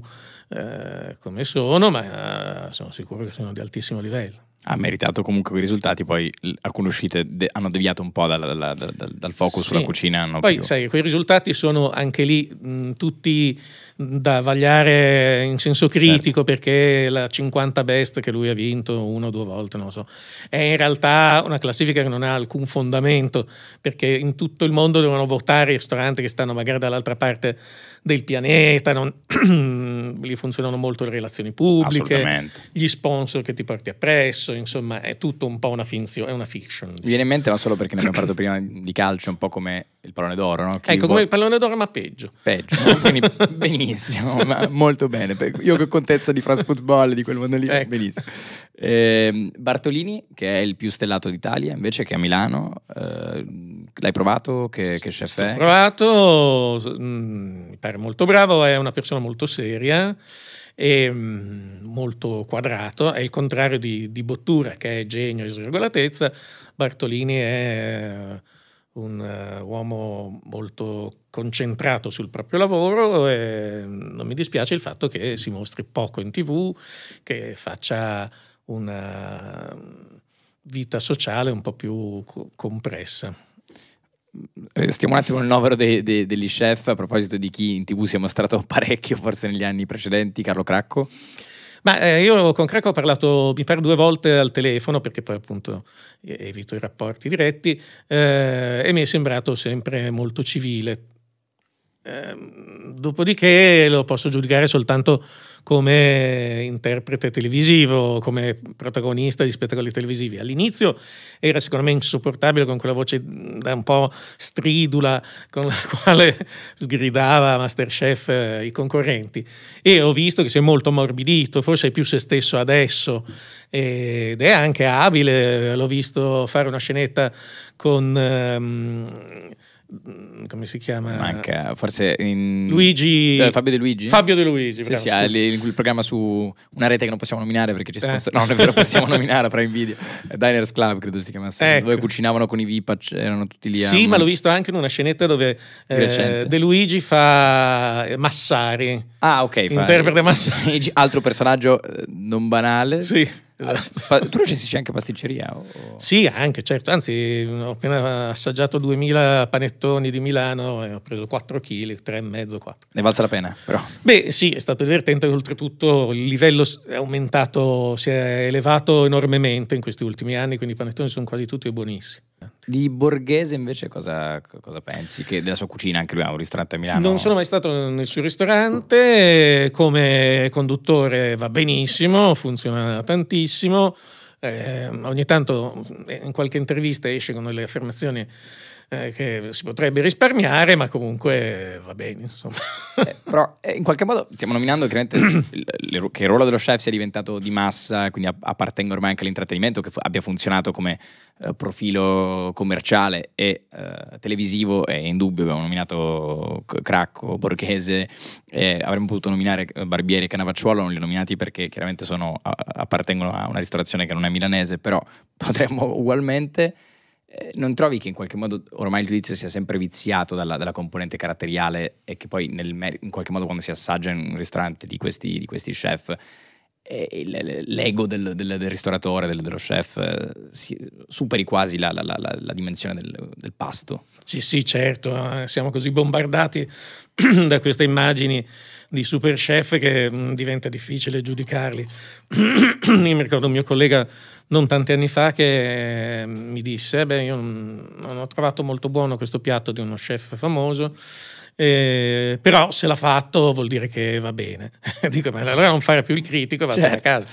eh, come sono, ma eh, sono sicuro che sono di altissimo livello ha meritato comunque quei risultati, poi alcune uscite de- hanno deviato un po' dal, dal, dal, dal focus sì. sulla cucina. Poi più... sai, quei risultati sono anche lì mh, tutti da vagliare in senso certo. critico certo. perché la 50 best che lui ha vinto una o due volte, non lo so, è in realtà una classifica che non ha alcun fondamento perché in tutto il mondo devono votare i ristoranti che stanno magari dall'altra parte del pianeta, non... lì funzionano molto le relazioni pubbliche, gli sponsor che ti porti appresso, insomma è tutto un po' una finzione, è una fiction. Diciamo. Mi viene in mente, ma solo perché ne abbiamo parlato prima di calcio, un po' come il pallone d'oro, no? Chi ecco, vuole... come il pallone d'oro ma peggio. Peggio, no? quindi benissimo benissimo, molto bene. Io che contezza di France Football di quel mondo lì, ecco. benissimo. Eh, Bartolini, che è il più stellato d'Italia, invece che a Milano, eh, l'hai provato? Che, che chef è? L'ho provato, mh, mm, mi pare molto bravo, è una persona molto seria e mm, molto quadrato, è il contrario di, di Bottura che è genio e sregolatezza, Bartolini è... Eh, un uh, uomo molto concentrato sul proprio lavoro e non mi dispiace il fatto che si mostri poco in tv, che faccia una vita sociale un po' più co- compressa. Stiamo un attimo nel novero de- de- degli chef a proposito di chi in tv si è mostrato parecchio forse negli anni precedenti, Carlo Cracco. Ma eh, io con Craco ho parlato, mi pare, due volte al telefono, perché poi appunto evito i rapporti diretti, eh, e mi è sembrato sempre molto civile, Ehm, dopodiché lo posso giudicare soltanto come interprete televisivo, come protagonista di spettacoli televisivi. All'inizio era secondo me insopportabile con quella voce da un po' stridula con la quale sgridava Masterchef eh, i concorrenti e ho visto che si è molto morbidito, forse è più se stesso adesso ed è anche abile, l'ho visto fare una scenetta con ehm, Mm, come si chiama? Manca, forse in... Luigi... Eh, Fabio De Luigi? Fabio De Luigi, sì, bravo, sì, il, il, programma su una rete che non possiamo nominare perché ci eh. sponsor... Eh. No, non è vero, possiamo nominare, però in video. Diners Club, credo si chiamasse, ecco. dove cucinavano con i Vipac, erano tutti lì. Sì, a... ma l'ho visto anche in una scenetta dove eh, De Luigi fa eh, Massari. Ah, ok. Interpreta Massari. Altro personaggio eh, non banale. Sì Esatto. Tu recensisci anche pasticceria? O... Sì, anche, certo. Anzi, ho appena assaggiato 2000 panettoni di Milano e ho preso 4 kg, 3,5, 4. Ne valsa la pena, però? Beh, sì, è stato divertente. Oltretutto il livello è aumentato, si è elevato enormemente in questi ultimi anni, quindi i panettoni sono quasi tutti buonissimi. Di Borghese invece cosa, cosa pensi? Che della sua cucina anche lui ha un ristorante a Milano? Non sono mai stato nel suo ristorante, come conduttore va benissimo, funziona tantissimo. Eh, ogni tanto eh, in qualche intervista esce con delle affermazioni eh, che si potrebbe risparmiare, ma comunque eh, va bene. Insomma. Eh, però eh, in qualche modo stiamo nominando che il ruolo dello chef sia diventato di massa, quindi appartenga ormai anche all'intrattenimento, che abbia funzionato come profilo commerciale e televisivo, è indubbio, abbiamo nominato Cracco, Borghese, avremmo potuto nominare Barbieri e Canavacciuolo, non li ho nominati perché chiaramente sono, appartengono a una ristorazione che non è milanese, però potremmo ugualmente eh, non trovi che in qualche modo ormai il giudizio sia sempre viziato dalla, dalla componente caratteriale e che poi nel, in qualche modo quando si assaggia in un ristorante di questi, di questi chef eh, l'ego del, del, del ristoratore, del, dello chef, eh, superi quasi la, la, la, la dimensione del, del, pasto. Sì, sì, certo, eh, siamo così bombardati da queste immagini di super chef che mm, diventa difficile giudicarli. mi ricordo un mio collega non tanti anni fa che eh, mi disse, beh, io mm, non ho trovato molto buono questo piatto di uno chef famoso eh, però se l'ha fatto vuol dire che va bene. Dico, ma allora non fare più il critico e va certo. a casa.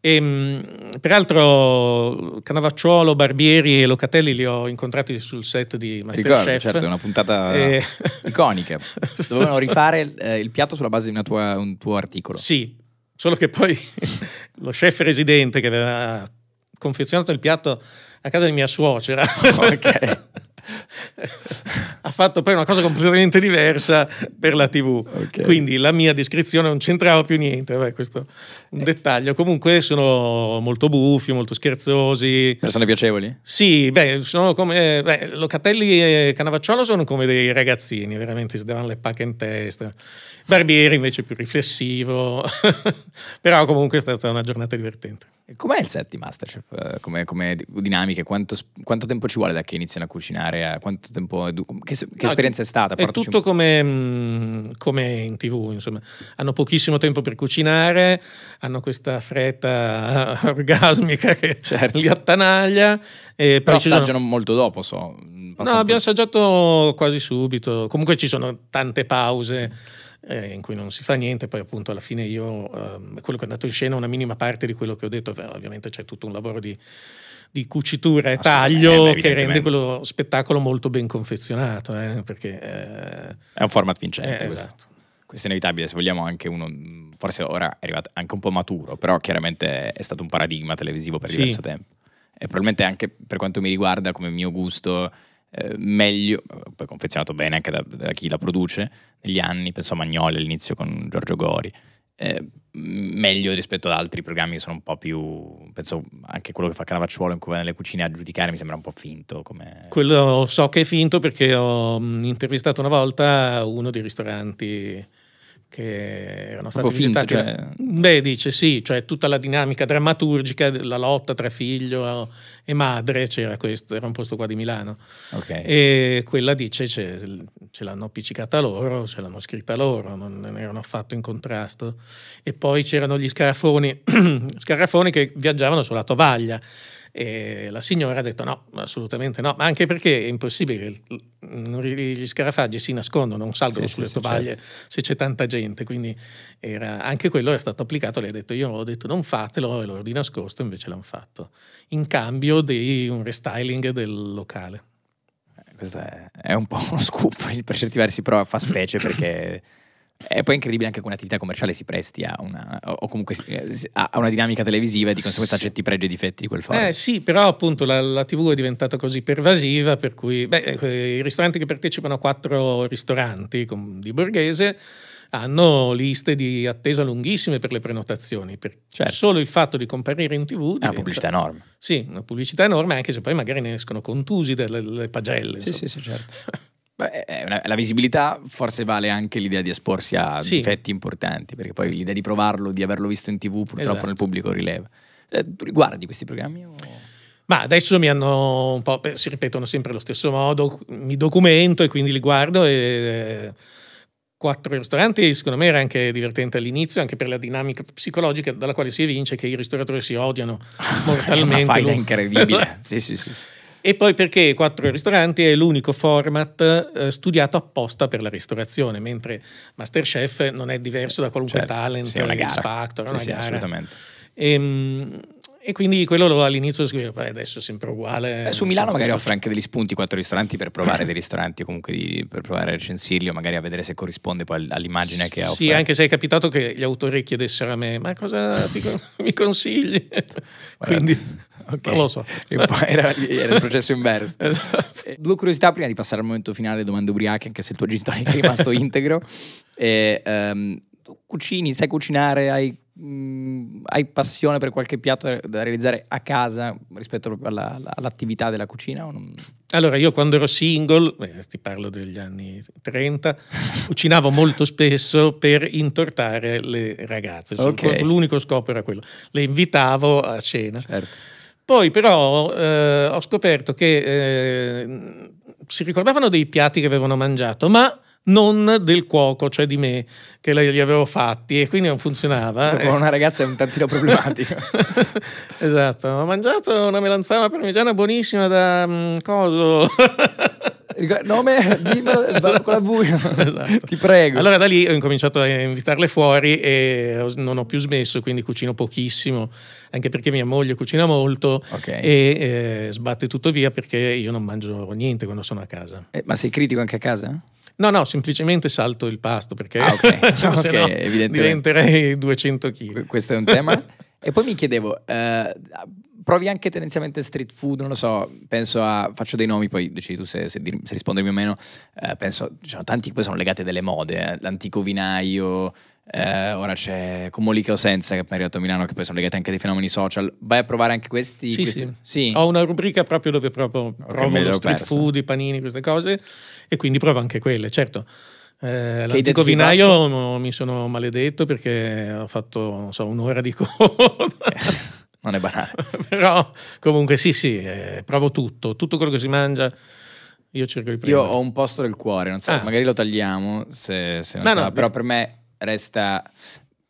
E, ehm, peraltro Canavacciuolo, Barbieri e Locatelli li ho incontrati sul set di Masterchef. Ricordo, certo, è una puntata e... Eh. iconica. Dovevano rifare eh, il piatto sulla base di tua, un tuo articolo. Sì, solo che poi lo chef residente che aveva confezionato il piatto a casa di mia suocera. Oh, ok fatto poi una cosa completamente diversa per la TV. Okay. Quindi la mia descrizione non c'entrava più niente. Beh, questo è un eh. dettaglio. Comunque sono molto buffi, molto scherzosi. Persone piacevoli? Sì, beh, sono come, beh, Locatelli e Canavacciolo sono come dei ragazzini, veramente si davano le pacche in testa. Barbieri invece più riflessivo. Però comunque è stata una giornata divertente. Com'è il set di Masterchef? Eh, come, dinamiche? Quanto, quanto, tempo ci vuole da che iniziano a cucinare? A eh, quanto tempo, che, che no, esperienza è stata? È tutto come, mm, come, in tv, insomma. Hanno pochissimo tempo per cucinare, hanno questa fretta orgasmica che certo. li attanaglia. E Però assaggiano sono... molto dopo, so. Passano no, abbiamo assaggiato quasi subito. Comunque ci sono tante pause eh, in cui non si fa niente, poi appunto alla fine io, ehm, quello che è andato in scena, una minima parte di quello che ho detto, ovviamente c'è tutto un lavoro di di cucitura e taglio che rende quello spettacolo molto ben confezionato. Eh, perché, eh, è un format vincente. Eh, questo. Esatto. questo è inevitabile, se vogliamo anche uno, forse ora è arrivato anche un po' maturo, però chiaramente è stato un paradigma televisivo per sì. diverso tempo. E probabilmente anche per quanto mi riguarda, come mio gusto, eh, meglio, poi confezionato bene anche da, da, chi la produce negli anni, penso a Magnoli all'inizio con Giorgio Gori, eh, meglio rispetto ad altri programmi che sono un po' più penso anche quello che fa Caravacciuolo in cui va nelle cucine a giudicare mi sembra un po' finto come... quello so che è finto perché ho mm, intervistato una volta uno dei ristoranti che erano stati finto, cioè... Beh, dice sì, cioè tutta la dinamica drammaturgica, la lotta tra figlio e madre, c'era questo, era un posto qua di Milano. Okay. E quella dice ce, ce, l'hanno appiccicata loro, ce l'hanno scritta loro, non, non erano affatto in contrasto. E poi c'erano gli scarafoni, scarafoni che viaggiavano sulla tovaglia e la signora ha detto no, assolutamente no, ma anche perché è impossibile, gli scarafaggi si nascondono, non salgono sì, sulle sì, tovaglie certo. se c'è tanta gente, quindi era, anche quello è stato applicato, lei ha detto io ho detto non fatelo e loro di nascosto invece l'hanno fatto, in cambio di un restyling del locale. Eh, questo è, è un po' uno scoop per certi versi, però fa specie perché e poi è incredibile anche che un'attività commerciale si presti a una, o comunque eh, a una dinamica televisiva e di conseguenza sì. accetti pregi e difetti di quel fatto. Eh sì, però appunto la, la, TV è diventata così pervasiva, per cui beh, eh, i ristoranti che partecipano a quattro ristoranti di borghese hanno liste di attesa lunghissime per le prenotazioni. Per certo. Solo il fatto di comparire in tv. Diventa, è una pubblicità enorme. Sì, una pubblicità enorme, anche se poi magari ne escono contusi dalle pagelle. Sì, insomma. sì, sì, certo. Beh, una, la visibilità forse vale anche l'idea di esporsi a sì. difetti importanti, perché poi l'idea di provarlo, di averlo visto in tv, purtroppo esatto. nel pubblico rileva. Eh, tu riguardi questi programmi? O... Ma adesso mi hanno un po', si ripetono sempre allo stesso modo, mi documento e quindi li guardo e eh, quattro ristoranti, secondo me era anche divertente all'inizio, anche per la dinamica psicologica dalla quale si evince che i ristoratori si odiano eh, mortalmente. È una faida incredibile. sì, sì, sì, sì, e poi perché Quattro Ristoranti è l'unico format eh, studiato apposta per la ristorazione, mentre Masterchef non è diverso da qualunque certo, talent, sì, una gara. Factor, sì, una sì, gara. Assolutamente. E, ehm, e quindi quello all'inizio scrivevo, beh, adesso è sempre uguale. Eh, su Milano magari offre anche degli spunti, quattro ristoranti per provare dei ristoranti, comunque di, per provare a recensirli o magari a vedere se corrisponde poi all'immagine che ha. Sì, anche se è capitato che gli autori chiedessero a me, ma cosa ti, mi consigli? Guarda, okay. non lo so. Era, era, il processo inverso. esatto. Eh, due curiosità prima di passare al momento finale, domande ubriache, anche se il tuo gin è rimasto integro. E, um, cucini, sai cucinare, hai, mh, mm, hai, passione per qualche piatto da realizzare a casa rispetto alla, all'attività della cucina? Allora, io quando ero single, eh, ti parlo degli anni 30, cucinavo molto spesso per intortare le ragazze. Okay. L'unico scopo era quello. Le invitavo a cena. Certo poi però eh, ho scoperto che eh, si ricordavano dei piatti che avevano mangiato, ma non del cuoco, cioè di me, che li avevo fatti e quindi non funzionava. Con eh. una ragazza è un tantino problematica. esatto, ho mangiato una melanzana parmigiana buonissima da um, coso. nome, dimmi con la buia, esatto. ti prego. Allora da lì ho incominciato a invitarle fuori e non ho più smesso, quindi cucino pochissimo, anche perché mia moglie cucina molto okay. e eh, sbatte tutto via perché io non mangio niente quando sono a casa. Eh, ma sei critico anche a casa? No, no, semplicemente salto il pasto perché ah, okay. okay, diventerei 200 kg. Questo è un tema. e poi mi chiedevo, eh, provi anche tendenzialmente street food, non lo so, penso a, faccio dei nomi, poi decidi tu se, se, se rispondermi o meno, eh, penso, ci diciamo, tanti, poi sono legati a delle mode, eh, l'antico vinaio, eh, ora c'è Comolica o Senza che è arrivato a Milano, che poi sono legati anche dei fenomeni social. Vai a provare anche questi? Sì, questi? sì. sì. Ho una rubrica proprio dove provo, okay, provo lo street perso. food, i panini, queste cose, e quindi provo anche quelle, certo. Eh, l'antico vinaio mi sono maledetto perché ho fatto, so, un'ora di coda. non è banale. Però comunque sì, sì, eh, provo tutto, tutto quello che si mangia. Io cerco di prendere. Io ho un posto del cuore, non so, ah. magari lo tagliamo se, se non no, no, però per me resta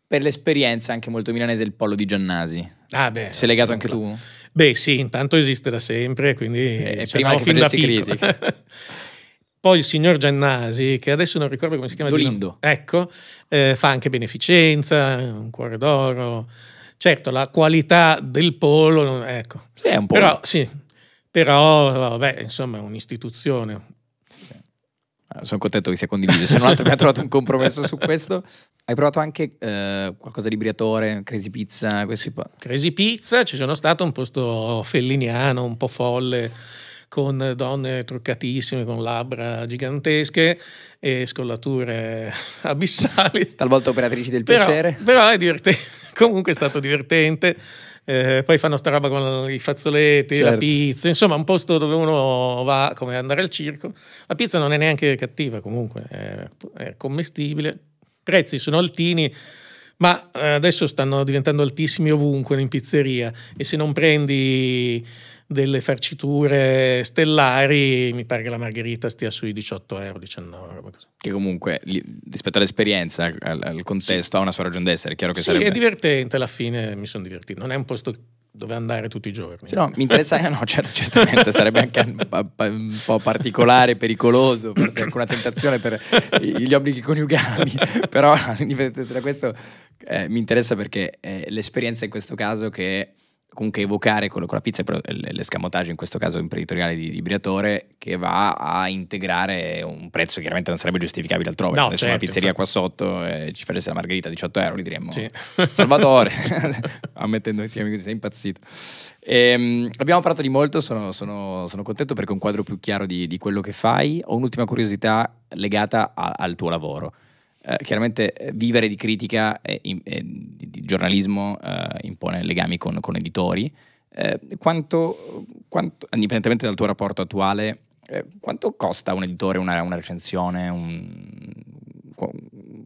per l'esperienza anche molto milanese il polo di Giannasi. Ah beh, Sei legato anche tu? Beh sì, intanto esiste da sempre, quindi... Eh, prima che fin da critiche. Poi il signor Giannasi, che adesso non ricordo come si chiama. Dolindo. Ecco, eh, fa anche beneficenza, un cuore d'oro. Certo, la qualità del polo, ecco. Sì, è un po'. Però, sì, però vabbè, insomma, è un'istituzione. Sì, sì. Sono contento che sia condiviso, se non altro mi ha trovato un compromesso su questo. Hai provato anche eh, qualcosa di Briatore, Crazy Pizza? Questi... Crazy Pizza, ci sono stato un posto felliniano, un po' folle, con donne truccatissime, con labbra gigantesche e scollature abissali. Talvolta operatrici del piacere. Però, però è divertente, comunque è stato divertente eh, poi fanno sta roba con i fazzoletti, certo. la pizza, insomma un posto dove uno va come andare al circo. La pizza non è neanche cattiva comunque, è, è commestibile, prezzi sono altini, ma eh, adesso stanno diventando altissimi ovunque in pizzeria e se non prendi delle farciture stellari, mi pare che la margherita stia sui 18 euro, 19 euro. Che comunque rispetto all'esperienza, al, al contesto, sì. ha una sua ragione d'essere, è chiaro che sì, sarebbe... è divertente, alla fine mi sono divertito, non è un posto dove andare tutti i giorni. Sì, no, mi interessa, eh, no, certo, certamente sarebbe anche un po' particolare, pericoloso, forse anche una tentazione per gli obblighi coniugali, però da questo eh, mi interessa perché l'esperienza in questo caso che comunque evocare quello con la pizza, però eh, l'escamotage in questo caso imprenditoriale di, di Briatore, che va a integrare un prezzo che chiaramente non sarebbe giustificabile altrove. No, Se adesso certo, una pizzeria infatti. qua sotto e eh, ci facesse la margherita 18 euro, gli diremmo sì. Salvatore, ammettendo insieme così, sei impazzito. E, ehm, abbiamo parlato di molto, sono, sono, sono, contento perché ho un quadro più chiaro di, di quello che fai. Ho un'ultima curiosità legata a, al tuo lavoro eh, chiaramente eh, vivere di critica e, e di giornalismo eh, impone legami con, con editori. Eh, quanto, quanto, indipendentemente dal tuo rapporto attuale, quanto costa un editore una, una recensione? Un,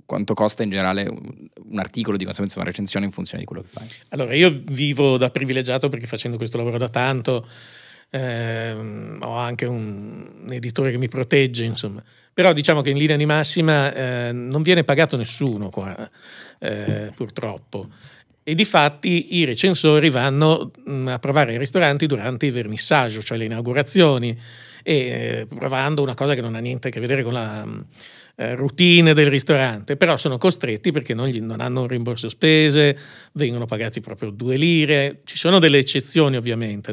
quanto costa in generale un articolo, di conseguenza una recensione in funzione di quello che fai? Allora, io vivo da privilegiato perché facendo questo lavoro da tanto ehm, ho anche un, un, editore che mi protegge, insomma. Però diciamo che in linea di massima eh, non viene pagato nessuno qua, eh, purtroppo. E di fatti i recensori vanno mh, mm, a provare i ristoranti durante i vernissage, cioè le inaugurazioni, e eh, provando una cosa che non ha niente a che vedere con la mh, mm, eh, routine del ristorante, però sono costretti perché non, gli, non, hanno un rimborso spese, vengono pagati proprio due lire, ci sono delle eccezioni ovviamente.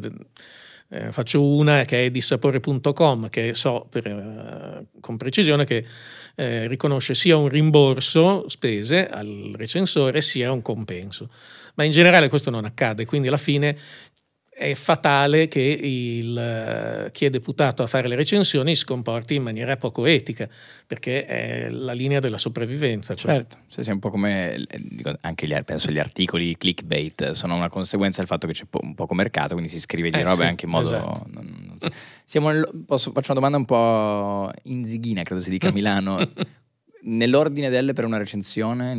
Eh, faccio una che è dissapore.com che so per, eh, con precisione che eh, riconosce sia un rimborso spese al recensore sia un compenso. Ma in generale questo non accade, quindi alla fine è fatale che il, eh, chi è deputato a fare le recensioni si comporti in maniera poco etica, perché è la linea della sopravvivenza. Cioè. Certo, se sei un po' come eh, dico, anche gli, penso gli articoli clickbait sono una conseguenza del fatto che c'è un poco mercato, quindi si scrive di eh, roba sì, anche in modo... Esatto. Non, non so. Siamo, posso, faccio una domanda un po' in zighina, credo si dica a Milano nell'ordine delle per una recensione,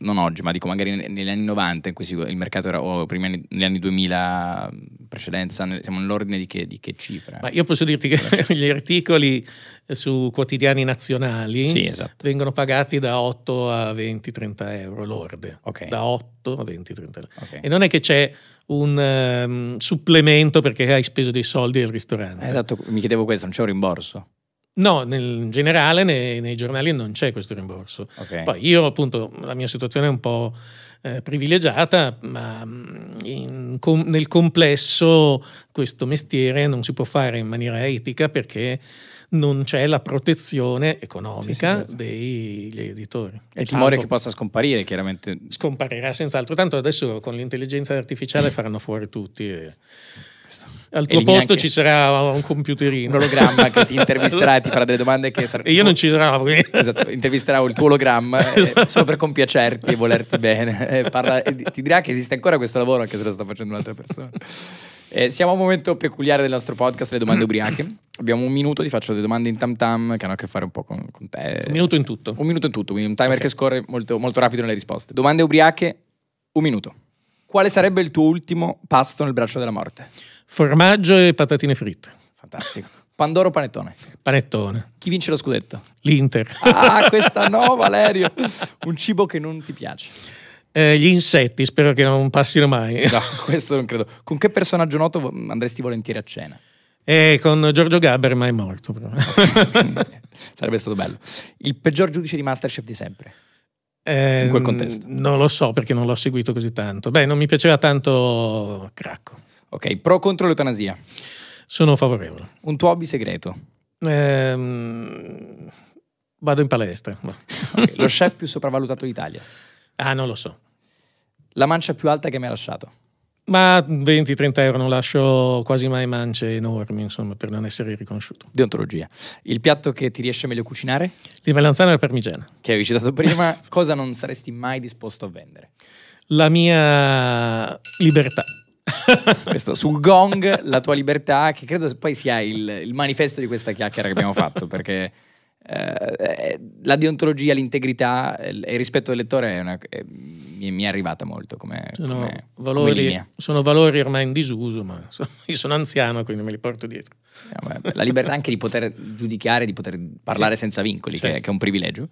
non oggi, ma dico magari negli anni 90 in cui il mercato era, o primi negli anni 2000 precedenza, siamo nell'ordine di che, di che cifra? Ma io posso dirti che gli articoli eh, su quotidiani nazionali sì, esatto. vengono pagati da 8 a 20-30 euro lorde, okay. da 8 a 20-30 euro. Okay. E non è che c'è un um, supplemento perché hai speso dei soldi al ristorante. Eh, esatto, mi chiedevo questo, non c'è un rimborso? No, nel, in generale nei, nei, giornali non c'è questo rimborso. Okay. Poi io appunto la mia situazione è un po' eh, privilegiata, ma mm, in, com, nel complesso questo mestiere non si può fare in maniera etica perché non c'è la protezione economica sì, certo. degli editori. E il timore che possa scomparire chiaramente. Scomparirà senz'altro, tanto adesso con l'intelligenza artificiale faranno fuori tutti. E al tuo posto ci sarà un computerino. Un ologramma che ti intervisterà e ti farà delle domande che saranno... E io non ci sarò. Quindi. Esatto, intervisterà il tuo ologramma eh, esatto. solo per compiacerti e volerti bene. Eh, parla, eh, ti dirà che esiste ancora questo lavoro anche se lo sta facendo un'altra persona. Eh, siamo a un momento peculiare del nostro podcast, le domande ubriache. Abbiamo un minuto, ti faccio delle domande in tam tam che hanno a che fare un po' con, con te. Un minuto in tutto. Un minuto in tutto, quindi un timer okay. che scorre molto, molto rapido nelle risposte. Domande ubriache, un minuto. Quale sarebbe il tuo ultimo pasto nel braccio della morte? Formaggio e patatine fritte. Fantastico. Pandoro o panettone? Panettone. Chi vince lo scudetto? L'Inter. Ah, questa no, Valerio. Un cibo che non ti piace. Eh, gli insetti, spero che non passino mai. No, questo non credo. Con che personaggio noto mm, andresti volentieri a cena? Eh, con Giorgio Gabber, ma è morto. Sarebbe stato bello. Il peggior giudice di Masterchef di sempre? in quel ehm, contesto? Non lo so perché non l'ho seguito così tanto. Beh, non mi piaceva tanto Cracco. Ok, pro contro l'eutanasia? Sono favorevole. Un tuo hobby segreto? Eh, vado in palestra. Okay, lo chef più sopravvalutato d'Italia? Ah, non lo so. La mancia più alta che mi ha lasciato? Ma 20-30 euro non lascio quasi mai mance enormi, insomma, per non essere riconosciuto. Deontologia. Il piatto che ti riesce meglio a cucinare? Di melanzana e parmigiana. Che avevi citato prima, cosa non saresti mai disposto a vendere? La mia libertà. Questo, sul gong, la tua libertà, che credo poi sia il, il manifesto di questa chiacchiera che abbiamo fatto, perché eh, eh la deontologia, l'integrità e il rispetto del lettore è una... È, mi è arrivata molto come, sono come, valori, come Sono valori ormai in disuso, ma sono, io sono anziano, quindi me li porto dietro. Eh, la libertà anche di poter giudicare, di poter parlare sì. senza vincoli, certo. che, che, è un privilegio.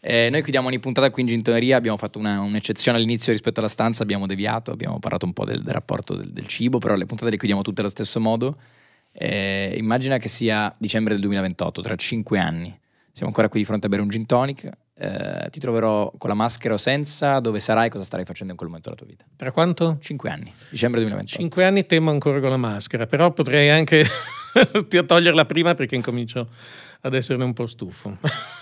Eh, noi chiudiamo ogni puntata qui in Gintoneria, abbiamo fatto una, un'eccezione all'inizio rispetto alla stanza, abbiamo deviato, abbiamo parlato un po' del, del rapporto del, del cibo, però le puntate le chiudiamo tutte allo stesso modo. Eh, immagina che sia dicembre del 2028, tra cinque anni. Siamo ancora qui di fronte a bere un gin tonic, eh, ti troverò con la maschera o senza, dove sarai, cosa starai facendo in quel momento della tua vita. Tra quanto? Cinque anni, dicembre 2020. Cinque anni temo ancora con la maschera, però potrei anche toglierla prima perché incomincio ad esserne un po' stufo.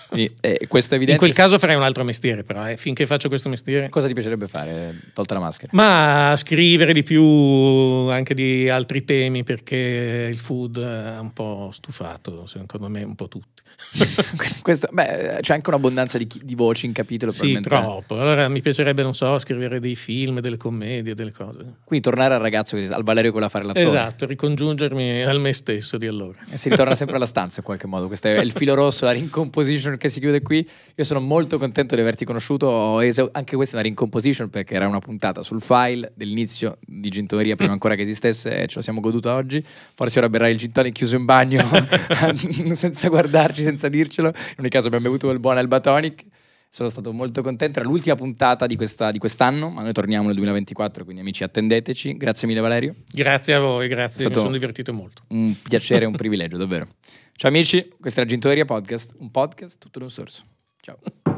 Quindi, eh, in quel caso farei un altro mestiere, però eh, finché faccio questo mestiere. Cosa ti piacerebbe fare, tolta la maschera? Ma scrivere di più anche di altri temi, perché il food ha un po' stufato, secondo me, un po' tutti. Questo, beh, c'è anche un'abbondanza di, di voci in capitolo. Sì, troppo. Allora mi piacerebbe, non so, scrivere dei film, delle commedie, delle cose. Quindi tornare al ragazzo, al Valerio che la fare l'attore. Esatto, ricongiungermi al me stesso di allora. E si ritorna sempre alla stanza in qualche modo. Questo è il filo rosso, la rincomposition che si chiude qui. Io sono molto contento di averti conosciuto. Anche questa è una rincomposition perché era una puntata sul file dell'inizio di Gintoneria prima ancora che esistesse e ce la siamo goduta oggi. Forse ora berrai il gintone chiuso in bagno senza guardarci senza dircelo. In ogni caso abbiamo bevuto il buon Albatonic. Sono stato molto contento. Era l'ultima puntata di, questa, di quest'anno, ma noi torniamo nel 2024, quindi amici attendeteci. Grazie mille Valerio. Grazie a voi, grazie, mi sono divertito molto. Un piacere e un privilegio, davvero. Ciao amici, questa è la Gintoria Podcast, un podcast tutto d'un sorso. Ciao.